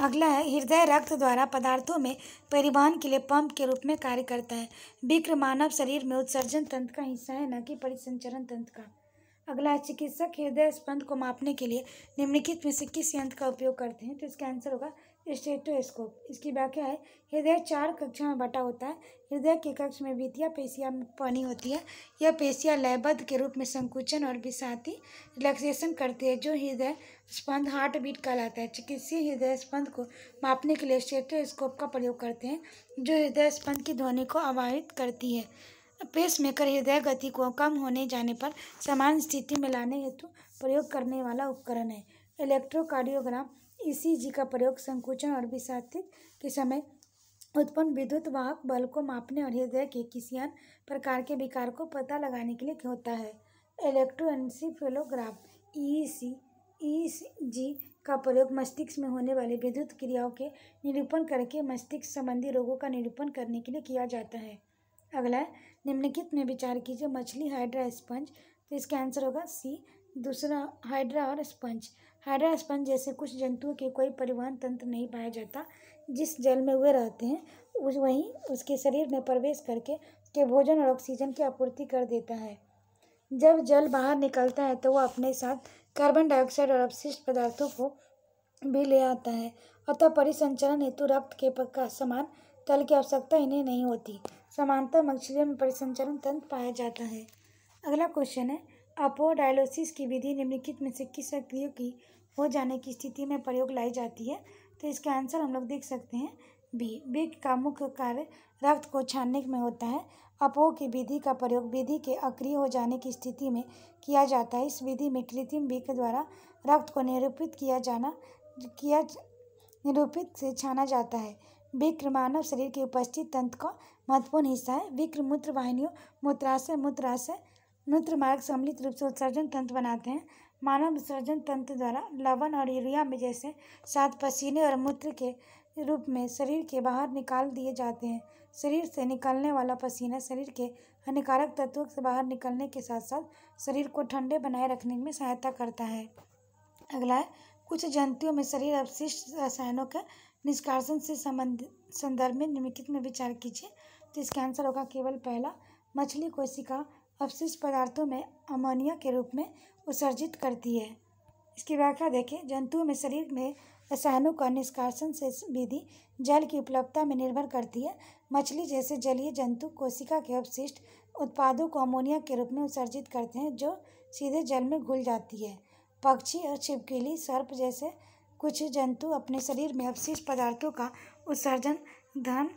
अगला है हृदय रक्त द्वारा पदार्थों में परिवहन के लिए पंप के रूप में कार्य करता है विक्र मानव शरीर में उत्सर्जन तंत्र का हिस्सा है न कि परिसंचरण तंत्र का अगला है चिकित्सक हृदय स्पंद को मापने के लिए निम्नलिखित में से किस यंत्र का उपयोग करते हैं तो इसका आंसर होगा स्टेटोस्कोप इसकी व्याख्या है हृदय चार कक्षा में बटा होता है हृदय के कक्ष में वित्तीय पेशिया में पानी होती है यह पेशिया लयबद्ध के रूप में संकुचन और विषाती रिलैक्सेशन करती है जो हृदय स्पंद हार्ट बीट कहलाता है चिकित्सीय हृदय स्पंद को मापने के लिए स्टेटोस्कोप का प्रयोग करते हैं जो हृदय स्पंद की ध्वनि को आवाहित करती है पेसमेकर हृदय गति को कम होने जाने पर समान स्थिति में लाने हेतु प्रयोग करने वाला उपकरण है इलेक्ट्रोकार्डियोग्राम इसी जी का प्रयोग संकुचन और विसातित के समय उत्पन्न विद्युत वाहक बल को मापने और हृदय के किसी अन्य प्रकार के विकार को पता लगाने के लिए होता है इलेक्ट्रोएन्सीफेलोग्राफ ई e सी ई e जी का प्रयोग मस्तिष्क में होने वाले विद्युत क्रियाओं के निरूपण करके मस्तिष्क संबंधी रोगों का निरूपण करने के लिए किया जाता है अगला निम्नलिखित में विचार कीजिए मछली हाइड्रा स्पंज तो इसका आंसर होगा सी दूसरा हाइड्रा और स्पंज हाइड्रा स्पंज जैसे कुछ जंतुओं के कोई परिवहन तंत्र नहीं पाया जाता जिस जल में वे रहते हैं उस वहीं उसके शरीर में प्रवेश करके उसके भोजन और ऑक्सीजन की आपूर्ति कर देता है जब जल बाहर निकलता है तो वह अपने साथ कार्बन डाइऑक्साइड और अपशिष्ट पदार्थों को भी ले आता है अतः परिसंचरण हेतु रक्त के पक्का समान तल की आवश्यकता इन्हें नहीं होती समानता मछलियों में परिसंचरण तंत्र पाया जाता है अगला क्वेश्चन है अपोडायलोसिस की विधि निम्नलिखित में से किस सक्रियों की हो जाने की स्थिति में प्रयोग लाई जाती है तो इसका आंसर हम लोग देख सकते हैं बी बी का मुख्य कार्य रक्त को छानने में होता है अपो की विधि का प्रयोग विधि के अक्रिय हो जाने की स्थिति में किया जाता है इस विधि में कृत्रिम के द्वारा रक्त को निरूपित किया जाना किया निरूपित से छाना जाता है विक्र मानव शरीर के उपस्थित तंत्र का महत्वपूर्ण हिस्सा है विक्र मूत्र वाहिनियों मूत्राशय मूत्राशय मूत्र मार्ग सम्मिलित रूप से उत्सर्जन तंत्र बनाते हैं मानव उत्सर्जन तंत्र द्वारा लवण और यूरिया में जैसे साथ पसीने और मूत्र के रूप में शरीर के बाहर निकाल दिए जाते हैं शरीर से निकलने वाला पसीना शरीर के हानिकारक तत्वों से बाहर निकलने के साथ साथ शरीर को ठंडे बनाए रखने में सहायता करता है अगला है कुछ जंतुओं में शरीर अवशिष्ट रसायनों का निष्कासन से संबंधित संदर्भ में निम्नलिखित में विचार कीजिए तो इसका आंसर होगा केवल पहला मछली कोशिका अवशिष्ट पदार्थों में अमोनिया के रूप में उत्सर्जित करती है इसकी व्याख्या देखें जंतुओं में शरीर में रसायनों का निष्कासन से विधि जल की उपलब्धता में निर्भर करती है मछली जैसे जलीय जंतु कोशिका के अवशिष्ट उत्पादों को अमोनिया के रूप में उत्सर्जित करते हैं जो सीधे जल में घुल जाती है पक्षी और छिपकीली सर्प जैसे कुछ जंतु अपने शरीर में अवशिष्ट पदार्थों का उत्सर्जन धन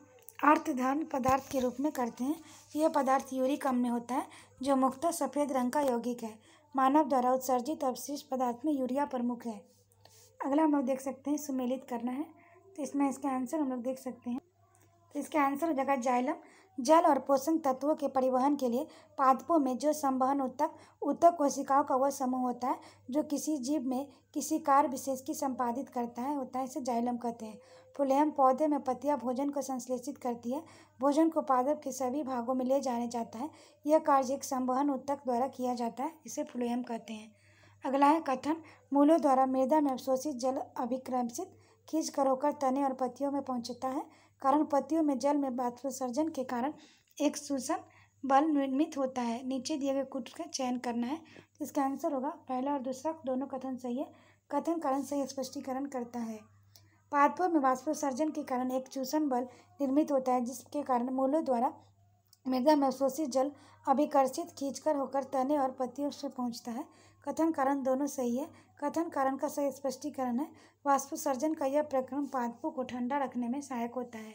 अर्थधान पदार्थ के रूप में करते हैं यह पदार्थ यूरिक अम्ल में होता है जो मुख्यतः सफ़ेद रंग का यौगिक है मानव द्वारा उत्सर्जित अवशिष्ट पदार्थ में यूरिया प्रमुख है अगला हम लोग देख सकते हैं सुमेलित करना है तो इसमें इसका आंसर हम लोग देख सकते हैं तो इसका आंसर हो जाएगा जाइलम जल और पोषण तत्वों के परिवहन के लिए पादपों में जो संवहन उत्तक उत्तक कोशिकाओं का वह समूह होता है जो किसी जीव में किसी कार्य विशेष की संपादित करता है होता है इसे जाइलम कहते हैं फ्लोएम पौधे में पत्तियां भोजन को संश्लेषित करती है भोजन को पादप के सभी भागों में ले जाने जाता है यह कार्य एक संवहन उत्तक द्वारा किया जाता है इसे फ्लोएम कहते हैं अगला है कथन मूलों द्वारा मृदा में अवशोषित जल अभिक्रमित खींच कर होकर तने और पत्तियों में पहुंचता है कारण पत्तियों में जल में बाष्पोत्सर्जन के कारण एक सूसन बल निर्मित होता है नीचे दिए गए कुट का चयन करना है इसका आंसर होगा पहला और दूसरा दोनों कथन सही है कथन कारण सही स्पष्टीकरण करता है पादपों में वाष्पोत्सर्जन के कारण एक चूषण बल निर्मित होता है जिसके कारण मूलों द्वारा मृदा में शोषित जल अभिकर्षित खींचकर होकर तने और पत्तियों से पहुंचता है कथन कारण दोनों सही है कथन कारण का सही स्पष्टीकरण है वाष्पोत्सर्जन का यह प्रक्रम पादपों को ठंडा रखने में सहायक होता है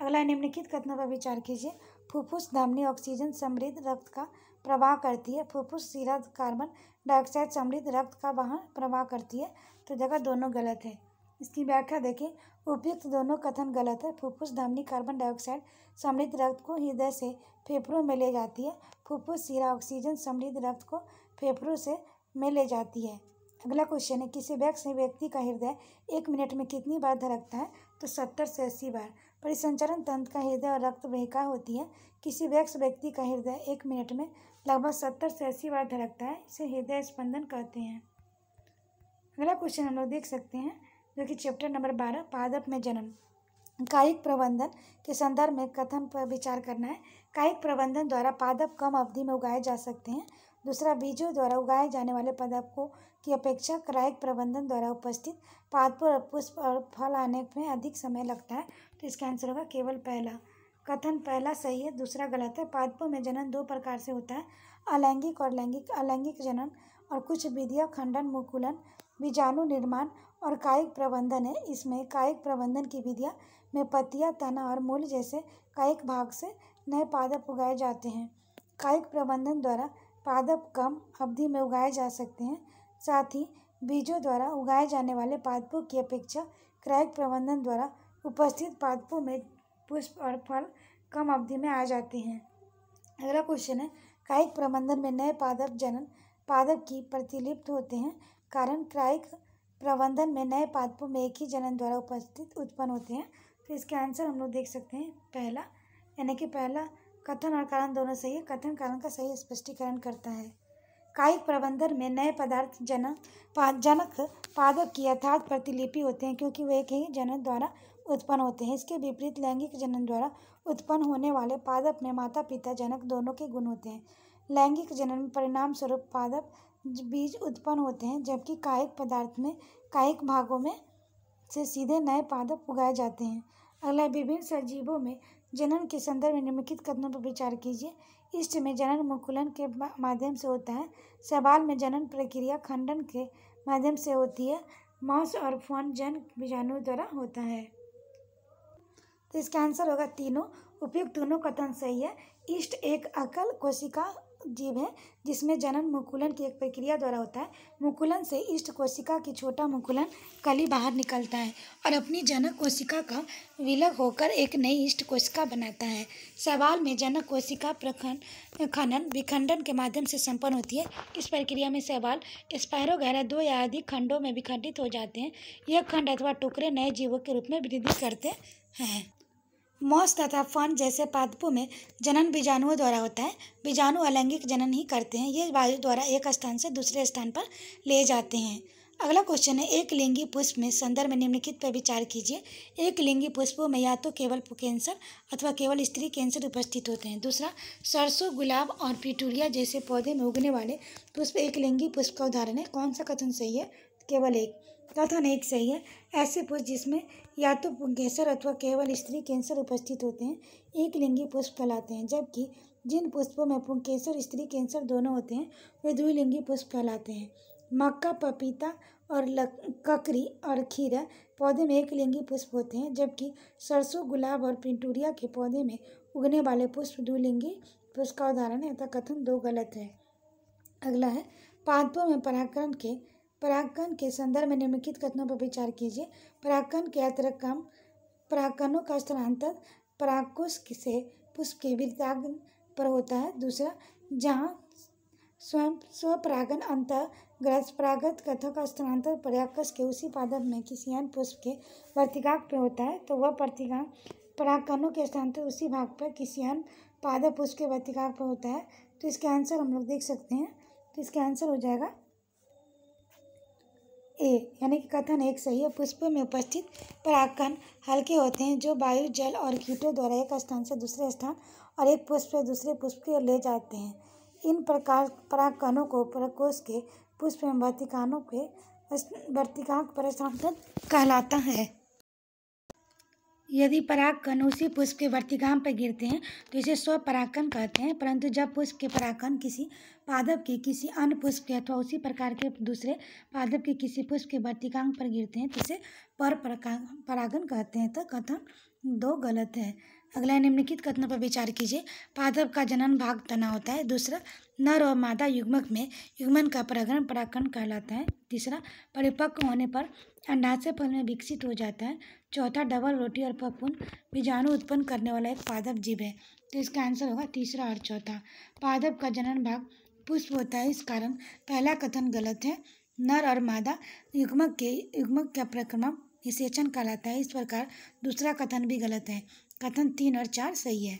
अगला निम्नलिखित कथनों पर विचार कीजिए फुफ्फुस धमनी ऑक्सीजन समृद्ध रक्त का प्रवाह करती है फुफ्फुस सीरा कार्बन डाइऑक्साइड समृद्ध रक्त का वहाँ प्रवाह करती है तो जगह दोनों गलत है इसकी व्याख्या देखें उपयुक्त दोनों कथन गलत है फुफ्फुस धमनी कार्बन डाइऑक्साइड समृद्ध रक्त को हृदय से फेफड़ों में ले जाती है फुफ्फुस सीरा ऑक्सीजन समृद्ध रक्त को फेफड़ों से में ले जाती है अगला क्वेश्चन है किसी वैक्सीन व्यक्ति का हृदय एक मिनट में कितनी बार धड़कता है तो सत्तर से अस्सी बार परिसंचरण तंत्र का हृदय और रक्त बहिका होती है किसी वैक्स व्यक्ति का हृदय एक मिनट में लगभग सत्तर से अस्सी बार धड़कता है इसे हृदय स्पंदन कहते हैं अगला क्वेश्चन हम लोग देख सकते हैं जो कि चैप्टर नंबर बारह पादप में जनन कायिक प्रबंधन के संदर्भ में कथन पर विचार करना है कायिक प्रबंधन द्वारा पादप कम अवधि में उगाए जा सकते हैं दूसरा बीजों द्वारा उगाए जाने वाले को की अपेक्षा क्रायिक प्रबंधन द्वारा उपस्थित पादपों और पुष्प और फल आने में अधिक समय लगता है तो इसका आंसर होगा केवल पहला कथन पहला सही है दूसरा गलत है पादपों में जनन दो प्रकार से होता है अलैंगिक और लैंगिक अलैंगिक जनन और कुछ विधिया खंडन मुकुलन बीजाणु निर्माण और कायिक प्रबंधन है इसमें कायिक प्रबंधन की विधियाँ में पत्तियाँ तना और मूल जैसे कायिक भाग से नए पादप उगाए जाते हैं कायिक प्रबंधन द्वारा पादप कम अवधि में उगाए जा सकते हैं साथ ही बीजों द्वारा उगाए जाने वाले पादपों की अपेक्षा क्रायिक प्रबंधन द्वारा उपस्थित पादपों में पुष्प और फल कम अवधि में आ जाते हैं अगला क्वेश्चन है कायिक प्रबंधन में नए पादप जनन पादप की प्रतिलिप्त होते हैं कारण क्रायिक प्रबंधन में नए पादपों में एक ही जनन द्वारा उपस्थित उत्पन्न होते हैं तो इसके आंसर हम लोग देख सकते हैं पहला यानी कि पहला कथन और कारण दोनों सही है कथन कारण का सही स्पष्टीकरण करता है कायिक प्रबंधन में नए पदार्थ जनक पा, जनक पादप की यथार्थ प्रतिलिपि होते हैं क्योंकि वे एक ही जनन द्वारा उत्पन्न होते हैं इसके विपरीत लैंगिक जनन द्वारा उत्पन्न होने वाले पादप में माता पिता जनक दोनों के गुण होते हैं लैंगिक जनन परिणाम स्वरूप पादप बीज उत्पन्न होते हैं जबकि कायिक पदार्थ में कायिक भागों में से सीधे नए पादप उगाए जाते हैं अगला विभिन्न सजीवों में जनन के संदर्भ में निम्नलिखित कथनों पर विचार कीजिए इष्ट में जनन मुकुलन के माध्यम से होता है सवाल में जनन प्रक्रिया खंडन के माध्यम से होती है मांस और फन जन बीजाणु द्वारा होता है तो इसका आंसर होगा तीनों उपयुक्त दोनों कथन सही है इष्ट एक अकल कोशिका जीव है जिसमें जनन मुकुलन की एक प्रक्रिया द्वारा होता है मुकुलन से इष्ट कोशिका की छोटा मुकुलन कली बाहर निकलता है और अपनी जनक कोशिका का विलग होकर एक नई इष्ट कोशिका बनाता है सवाल में जनक कोशिका प्रखंड खनन विखंडन के माध्यम से संपन्न होती है इस प्रक्रिया में सवाल स्पायरोगहरा दो या अधिक खंडों में विखंडित हो जाते हैं यह खंड अथवा टुकड़े नए जीवों के रूप में वृद्धि करते हैं मौस तथा फन जैसे पादपों में जनन बीजाणुओं द्वारा होता है बीजाणु अलैंगिक जनन ही करते हैं ये वायु द्वारा एक स्थान से दूसरे स्थान पर ले जाते हैं अगला क्वेश्चन है एक लिंगी पुष्प में संदर्भ में निम्नलिखित पर विचार कीजिए एक लिंगी पुष्पों में या तो केवल कैंसर अथवा केवल स्त्री कैंसर उपस्थित होते हैं दूसरा सरसों गुलाब और पिटूरिया जैसे पौधे में उगने वाले पुष्प एक लिंगी पुष्प का उदाहरण है कौन सा कथन सही है केवल एक कथन एक सही है ऐसे पुष्प जिसमें या तो पुंगेसर अथवा केवल स्त्री कैंसर उपस्थित होते हैं एक लिंगी पुष्प कहलाते हैं जबकि जिन पुष्पों में पुंकेसर स्त्री कैंसर दोनों होते हैं वे द्विलिंगी पुष्प कहलाते हैं मक्का पपीता और लक, ककरी और खीरा पौधे में एक लिंगी पुष्प होते हैं जबकि सरसों गुलाब और पिंटूरिया के पौधे में उगने वाले पुष्प द्विलिंगी पुष्प का उदाहरण है तथा कथन दो गलत है अगला है पादपों में पराक्रम के परागकण के संदर्भ में निम्नलिखित कथनों पर विचार कीजिए परागकण के कम परागकणों का स्थानांतर परागकोश से पुष्प के वृत्तांग पर होता है दूसरा जहाँ स्वयं स्वपरागन अंत ग्रस परागत कथों का स्थानांतर पर्याकश के उसी पादप में किसी अन्य पुष्प के वर्तिकाक पर होता है तो वह प्रतिका परागकणों के स्थानांतर उसी भाग पर किसी अन्य पादप पुष्प के वर्तिकाक पर होता है तो इसके आंसर हम लोग देख सकते हैं तो इसका आंसर हो जाएगा एक यानी कि कथन एक सही है पुष्पों में उपस्थित परागकण हल्के होते हैं जो वायु जल और कीटों द्वारा एक स्थान से दूसरे स्थान और एक पुष्प से दूसरे पुष्प की ओर ले जाते हैं इन प्रकार परागकणों को प्रकोष के पुष्प में वर्तिकानों के वर्तिकांक पर कहलाता है यदि परागकण उसी पुष्प के वर्तिकांक पर गिरते हैं तो इसे स्वपरागकण कहते हैं परंतु जब पुष्प के परागकण किसी पादप के किसी अन्य पुष्प के अथवा उसी प्रकार के दूसरे पादप के किसी पुष्प के वर्तिकांग पर गिरते हैं तो इसे पर परागण कहते हैं तो कथन दो गलत है अगला निम्नलिखित कथनों पर विचार कीजिए पादप का जनन भाग तना होता है दूसरा नर और मादा युग्मक में युग्मन का परागण परागण कहलाता है तीसरा परिपक्व होने पर अंडाशय फल में विकसित हो जाता है चौथा डबल रोटी और पपुन बीजाणु उत्पन्न करने वाला एक पादप जीव है तो इसका आंसर होगा तीसरा और चौथा पादप का जनन भाग पुष्प होता है इस कारण पहला कथन गलत है नर और मादा युग्मक के युग्मक का प्रक्रमा निषेचन कहलाता है इस प्रकार दूसरा कथन भी गलत है कथन तीन और चार सही है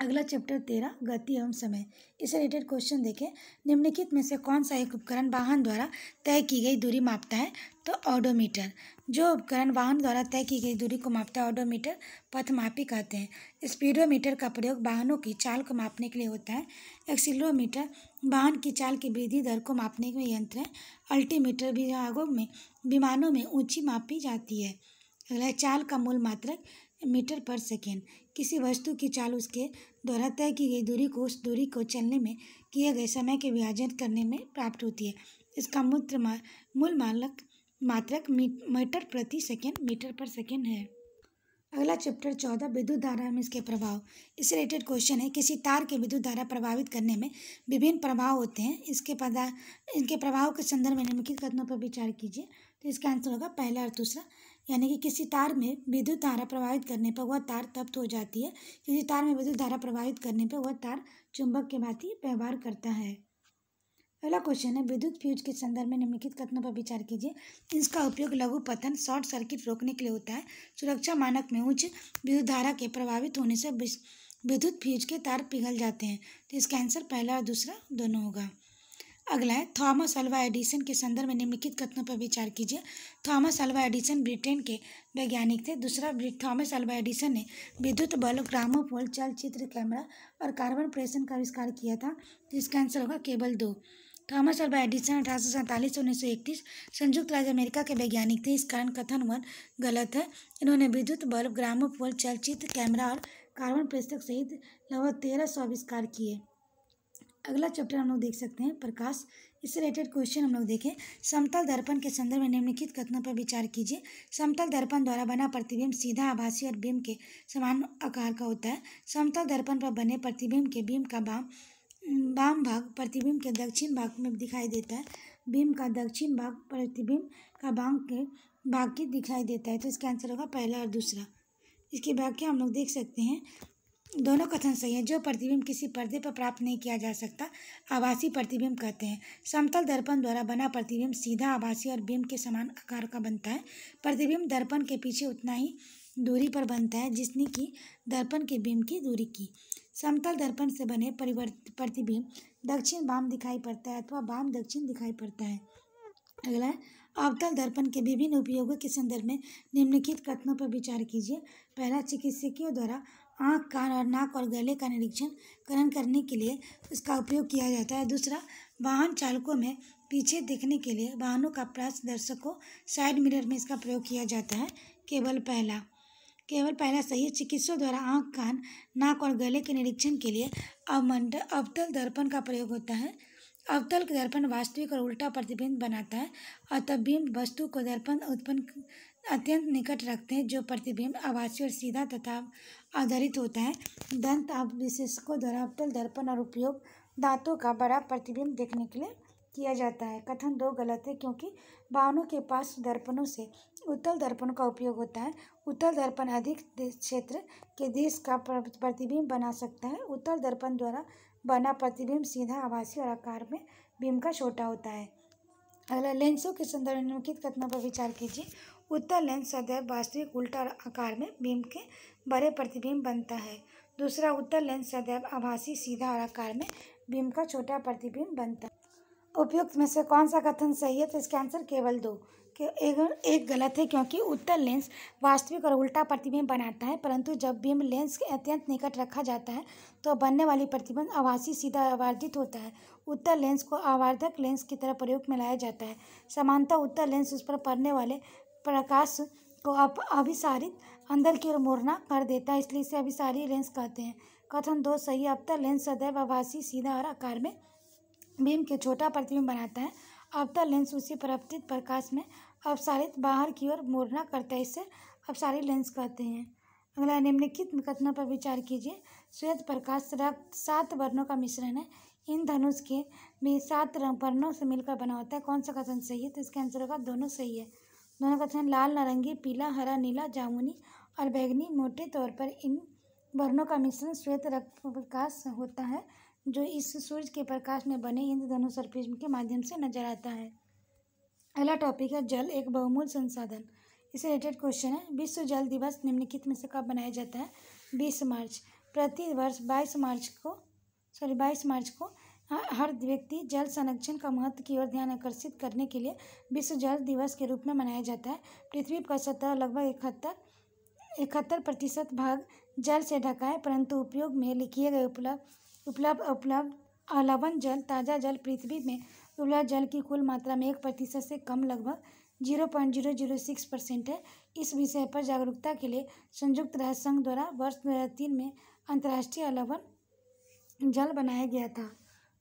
अगला चैप्टर तेरह गति एवं समय इससे रिलेटेड क्वेश्चन देखें निम्नलिखित में से कौन सा एक उपकरण वाहन द्वारा तय की गई दूरी मापता है तो ऑडोमीटर जो उपकरण वाहन द्वारा तय की गई दूरी को मापता है ऑडोमीटर पथमापी कहते हैं स्पीडोमीटर का प्रयोग वाहनों की चाल को मापने के लिए होता है एक्सीलोमीटर वाहन की चाल की वृद्धि दर को मापने में यंत्र है अल्टीमीटर विभागों में विमानों में ऊंची मापी जाती है अगला चाल का मूल मात्रक मीटर पर सेकेंड किसी वस्तु की चाल उसके द्वारा तय की गई दूरी को उस दूरी को चलने में किए गए समय के विभाजन करने में प्राप्त होती है इसका मूत्र मूल मालक मात्रक मीटर प्रति सेकेंड मीटर पर सेकेंड है अगला चैप्टर चौदह विद्युत धारा में इसके प्रभाव इससे रिलेटेड क्वेश्चन है किसी तार के विद्युत धारा प्रभावित करने में विभिन्न प्रभाव होते हैं इसके पदा इनके प्रभाव के संदर्भ में निम्नलिखित कथनों पर विचार कीजिए तो इसका आंसर होगा पहला और दूसरा यानी कि किसी तार में विद्युत धारा प्रभावित करने पर वह तार तप्त हो जाती है किसी तार में विद्युत धारा प्रभावित करने पर वह तार चुंबक के भांति व्यवहार करता है पहला क्वेश्चन है विद्युत फ्यूज के संदर्भ में निम्नलिखित कथनों पर विचार कीजिए इसका उपयोग लघु पतन शॉर्ट सर्किट रोकने के लिए होता है सुरक्षा मानक में उच्च विद्युत धारा के प्रभावित होने से विद्युत फ्यूज के तार पिघल जाते हैं तो इसका आंसर पहला और दूसरा दोनों होगा अगला है थॉमस अल्वा एडिसन के संदर्भ में निम्नलिखित कथनों पर विचार कीजिए थॉमस अल्वा एडिसन ब्रिटेन के वैज्ञानिक थे दूसरा थॉमस अल्वा एडिसन ने विद्युत बल्ब ग्रामोफोल चलचित्र कैमरा और कार्बन प्रेशन का आविष्कार किया था जिसका तो इसका आंसर होगा केबल दो थॉमस अल्बा एडिसन अठारह सौ सैंतालीस उन्नीस सौ इकतीस संयुक्त राज्य अमेरिका के वैज्ञानिक थे इस कारण कथन वन गलत है इन्होंने विद्युत बल्ब ग्रामोफोन चलचित्र कैमरा और कार्बन पुस्तक सहित लगभग तेरह सौ आविष्कार किए अगला चैप्टर हम लोग देख सकते हैं प्रकाश इससे रिलेटेड क्वेश्चन हम लोग देखें समतल दर्पण के संदर्भ में निम्नलिखित कथनों पर विचार कीजिए समतल दर्पण द्वारा बना प्रतिबिंब सीधा आभासी और बिंब के समान आकार का होता है समतल दर्पण पर बने प्रतिबिंब के बिंब का बाम वाम भाग प्रतिबिंब के दक्षिण भाग में दिखाई देता है बिंब का दक्षिण भाग प्रतिबिंब का भाग के भाग के दिखाई देता है तो इसका आंसर होगा पहला और दूसरा इसके व्याख्या हम लोग देख सकते हैं दोनों कथन सही है जो प्रतिबिंब किसी पर्दे पर प्राप्त नहीं किया जा सकता आवासीय प्रतिबिंब कहते हैं समतल दर्पण द्वारा बना प्रतिबिंब सीधा आवासीय और बिंब के समान आकार का बनता है प्रतिबिंब दर्पण के पीछे उतना ही दूरी पर बनता है जिसने कि दर्पण के बिंब की दूरी की समतल दर्पण से बने प्रतिबिंब दक्षिण बाम दिखाई पड़ता है अथवा बाम दक्षिण दिखाई पड़ता है अगला अवतल दर्पण के विभिन्न उपयोगों के संदर्भ में निम्नलिखित कथनों पर विचार कीजिए पहला चिकित्सकियों द्वारा आँख कान और नाक और गले का निरीक्षण करण करने के लिए उसका उपयोग किया जाता है दूसरा वाहन चालकों में पीछे देखने के लिए वाहनों का प्रास दर्शकों साइड मिरर में इसका प्रयोग किया जाता है केवल पहला केवल पहला सही चिकित्सकों द्वारा आँख कान नाक और गले के निरीक्षण के लिए अवमंड अवतल दर्पण का प्रयोग होता है अवतल दर्पण वास्तविक और उल्टा प्रतिबिंब बनाता है और तबिंब वस्तु को दर्पण उत्पन्न अत्यंत निकट रखते हैं जो प्रतिबिंब आवासीय और सीधा तथा आधारित होता है दंत विशेषकों द्वारा अवतल दर्पण और उपयोग दांतों का बड़ा प्रतिबिंब देखने के लिए किया जाता है कथन दो गलत है क्योंकि वाहनों के पास दर्पणों से उत्तल दर्पण का उपयोग होता है उत्तल दर्पण अधिक क्षेत्र के देश का प्रतिबिंब बना सकता है उत्तल दर्पण द्वारा बना प्रतिबिंब सीधा आवासीय और आकार में बिंब का छोटा होता है अगला लेंसों के संदर्भ निम्नलिखित कथनों पर विचार कीजिए उत्तर लेंस सदैव वास्तविक उल्टा आकार में बिंब के बड़े प्रतिबिंब बनता है दूसरा उत्तर लेंस सदैव आभासी सीधा और आकार में बिंब का छोटा प्रतिबिंब बनता है उपयुक्त में से कौन सा कथन सही है तो इसका आंसर केवल दो एक एक गलत है क्योंकि उत्तल लेंस वास्तविक और उल्टा प्रतिबिंब बनाता है परंतु जब बिंब लेंस के अत्यंत निकट रखा जाता है तो बनने वाली प्रतिबंध आवासीय सीधा आवर्धित होता है उत्तर लेंस को आवर्धक लेंस की तरह प्रयोग में लाया जाता है समानता उत्तर लेंस उस पर पड़ने वाले प्रकाश को अप अभिसारित अंदर की ओर मोड़ना कर देता है इसलिए इसे अभिसारी लेंस कहते हैं कथन दो सही तक लेंस सदैव आभासी सीधा और आकार में बीम के छोटा प्रतिबिंब बनाता है तक लेंस उसी प्रवर्तित प्रकाश में अवसारित बाहर की ओर मोड़ना करता है इसे अवसारी लेंस कहते हैं अगला निम्नलिखित कथनों पर विचार कीजिए श्वेत प्रकाश रक्त सात वर्णों का मिश्रण है इन धनुष के भी सात रंग वर्णों से मिलकर बना होता है कौन सा कथन सही है तो इसके आंसर होगा दोनों सही है दोनों कथन लाल नारंगी पीला हरा नीला जामुनी और बैगनी मोटे तौर पर इन वर्णों का मिश्रण श्वेत रक्त प्रकाश होता है जो इस सूर्य के प्रकाश में बने इंद्रधनुष और प्रिज्म के माध्यम से नजर आता है अगला टॉपिक है जल एक बहुमूल संसाधन इससे रिलेटेड क्वेश्चन है विश्व जल दिवस निम्नलिखित में से कब मनाया जाता है बीस मार्च प्रति वर्ष बाईस मार्च को सॉरी बाईस मार्च को हर व्यक्ति जल संरक्षण का महत्व की ओर ध्यान आकर्षित करने के लिए विश्व जल दिवस के रूप में मनाया जाता है पृथ्वी का सतह लगभग इकहत्तर इकहत्तर प्रतिशत भाग जल से ढका है परंतु उपयोग में लिखिए गए उपलब्ध उपलब्ध उपलब्ध अलवन जल ताज़ा जल पृथ्वी में सोलर जल की कुल मात्रा में एक प्रतिशत से कम लगभग zero point zero zero six percent है इस विषय पर जागरूकता के लिए संयुक्त राष्ट्र संघ द्वारा वर्ष दो हज़ार तीन में अंतर्राष्ट्रीय अलवन जल बनाया गया था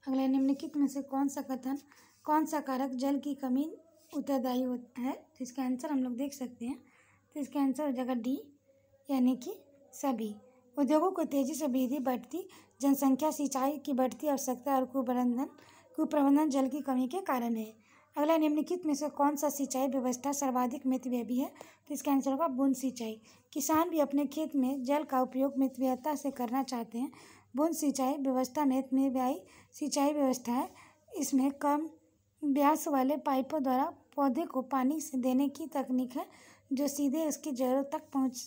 अगले निम्नलिखित में से कौन सा कथन कौन सा कारक जल की कमी उत्तरदायी है तो इसका आंसर हम लोग देख सकते हैं तो इसका आंसर हो जाएगा डी यानी कि सभी उद्योगों को तेज़ी से वृद्धि बढ़ती जनसंख्या सिंचाई की बढ़ती आवश्यकता और कुबंधन कुप्रबंधन जल की कमी के कारण है अगला निम्नलिखित में से कौन सा सिंचाई व्यवस्था सर्वाधिक मितव्ययी है तो इसका आंसर होगा बूंद सिंचाई किसान भी अपने खेत में जल का उपयोग मितव्ययता से करना चाहते हैं बूंद सिंचाई व्यवस्था मितव्ययी सिंचाई व्यवस्था है इसमें कम ब्यास वाले पाइपों द्वारा पौधे को पानी से देने की तकनीक है जो सीधे उसकी जड़ों तक पहुँच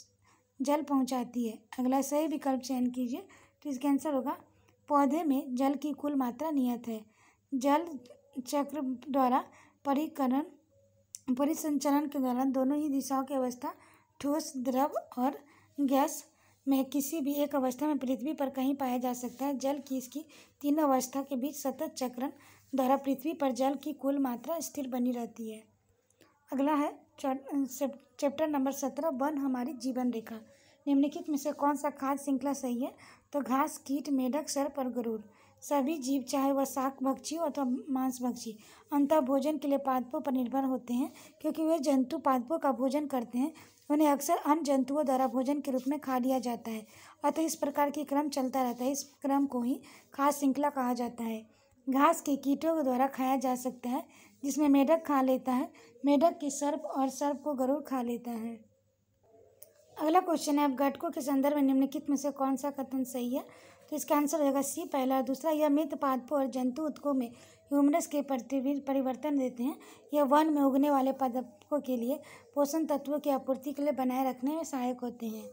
जल पहुँचाती है अगला सही विकल्प चयन कीजिए तो इसका आंसर होगा पौधे में जल की कुल मात्रा नियत है जल चक्र द्वारा परिकरण परिसंचरण के दौरान दोनों ही दिशाओं की अवस्था ठोस द्रव और गैस में किसी भी एक अवस्था में पृथ्वी पर कहीं पाया जा सकता है जल की इसकी तीन अवस्था के बीच सतत चक्रण द्वारा पृथ्वी पर जल की कुल मात्रा स्थिर बनी रहती है अगला है चैप्टर नंबर सत्रह वन हमारी जीवन रेखा निम्नलिखित में से कौन सा खाद्य श्रृंखला सही है तो घास कीट मेढक सर्प और गरूर सभी जीव चाहे वह शाक हो अथवा भक्षी अंतः भोजन के लिए पादपों पर निर्भर होते हैं क्योंकि वे जंतु पादपों का भोजन करते हैं उन्हें अक्सर अन्य जंतुओं द्वारा भोजन के रूप में खा लिया जाता है अतः इस प्रकार की क्रम चलता रहता है इस क्रम को ही खास श्रृंखला कहा जाता है घास के कीटों के द्वारा खाया जा सकता है जिसमें मेढक खा लेता है मेढक की सर्प और सर्प को गरुड़ खा लेता है अगला क्वेश्चन है अब घटकों के संदर्भ में निम्नलिखित में से कौन सा कथन सही है तो इसका आंसर हो जाएगा सी पहला दूसरा यह मृत पादपों और जंतु उत्कों में ह्यूमरस के परिवर्तन देते हैं यह वन में उगने वाले पादपों के लिए पोषण तत्वों की आपूर्ति के लिए बनाए रखने में सहायक होते हैं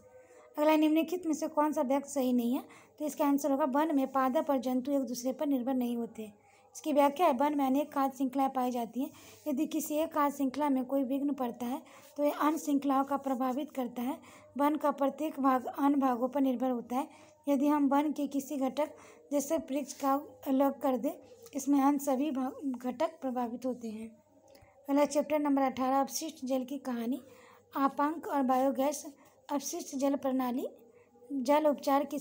अगला निम्नलिखित में से कौन सा व्यक्त सही नहीं है तो इसका आंसर होगा वन में पादप और जंतु एक दूसरे पर निर्भर नहीं होते इसकी व्याख्या है वन में अनेक खाद्य श्रृंखलाएँ पाई जाती हैं यदि किसी एक खाद्य श्रृंखला में कोई विघ्न पड़ता है तो यह अन्य श्रृंखलाओं का प्रभावित करता है वन का प्रत्येक भाग अन्य भागों पर निर्भर होता है यदि हम वन के किसी घटक जैसे वृक्ष का अलग कर दें इसमें हम सभी घटक प्रभावित होते हैं अगला चैप्टर नंबर अठारह अपशिष्ट जल की कहानी आपांक और बायोगैस अपशिष्ट जल प्रणाली जल उपचार की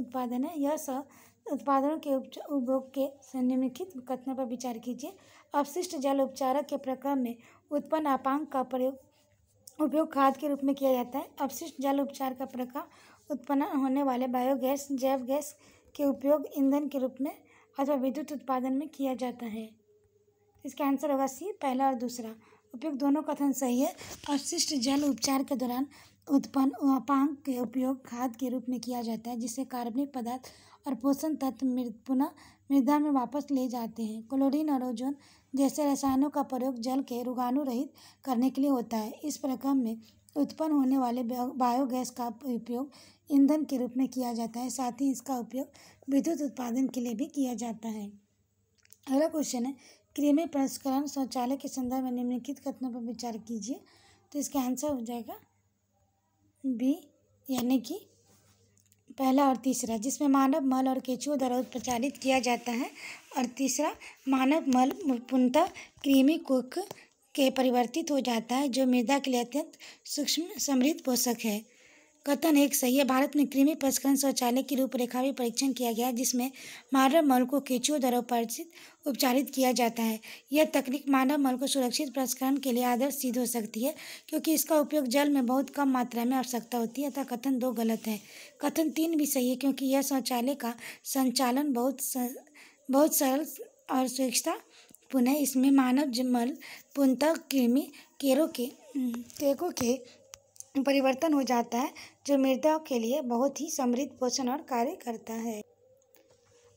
उत्पादन है यह सब उत्पादनों के उपभोग के निम्नलिखित कथनों पर विचार कीजिए अपशिष्ट जल उपचारक के प्रक्रम में उत्पन्न आपांक का प्रयोग उपयोग खाद के रूप में किया जाता है अपशिष्ट जल उपचार का प्रक्रम उत्पन्न होने वाले बायोगैस जैव गैस के उपयोग ईंधन के रूप में अथवा विद्युत उत्पादन में किया जाता है इसका आंसर होगा सी पहला और दूसरा उपयोग दोनों कथन सही है अवशिष्ट जल उपचार के दौरान उत्पन्न अपांग के उपयोग खाद के रूप में किया जाता है जिससे कार्बनिक पदार्थ और पोषण तत्व पुनः मृदा में वापस ले जाते हैं क्लोरीन और ओजोन जैसे रसायनों का प्रयोग जल के रोगाणु रहित करने के लिए होता है इस प्रक्रम में उत्पन्न होने वाले बायोगैस का उपयोग ईंधन के रूप में किया जाता है साथ ही इसका उपयोग विद्युत उत्पादन के लिए भी किया जाता है अगला क्वेश्चन है कृमि प्रस्करण शौचालय के संदर्भ में निम्नलिखित कथनों पर विचार कीजिए तो इसका आंसर हो जाएगा बी यानी कि पहला और तीसरा जिसमें मानव मल और केचुओं द्वारा प्रचालित किया जाता है और तीसरा मानव मल पूर्णतः क्रीमी कुक के परिवर्तित हो जाता है जो मृदा के लिए अत्यंत सूक्ष्म समृद्ध पोषक है कथन एक सही है भारत में कृमि प्रस्करण शौचालय की रूपरेखा भी परीक्षण किया गया है जिसमें मानव मल को केचुओं द्वारा उपार्जित उपचारित किया जाता है यह तकनीक मानव मल को सुरक्षित प्रस्करण के लिए आदर्श सिद्ध हो सकती है क्योंकि इसका उपयोग जल में बहुत कम मात्रा में आवश्यकता होती है अतः कथन दो गलत है कथन तीन भी सही है क्योंकि यह शौचालय का संचालन बहुत बहुत सरल और स्वेच्छता पुनः इसमें मानव मल पुनतः कृमि केरों के केकों के परिवर्तन हो जाता है जो मृदाओं के लिए बहुत ही समृद्ध पोषण और कार्य करता है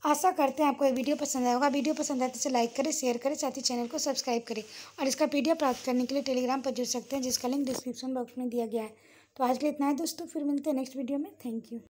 आशा करते हैं आपको ये वीडियो पसंद आया होगा वीडियो पसंद आए तो इसे लाइक करें शेयर करें साथ ही चैनल को सब्सक्राइब करें और इसका पी प्राप्त करने के लिए टेलीग्राम पर जुड़ सकते हैं जिसका लिंक डिस्क्रिप्शन बॉक्स में दिया गया है तो आज के लिए इतना है दोस्तों फिर मिलते हैं नेक्स्ट वीडियो में थैंक यू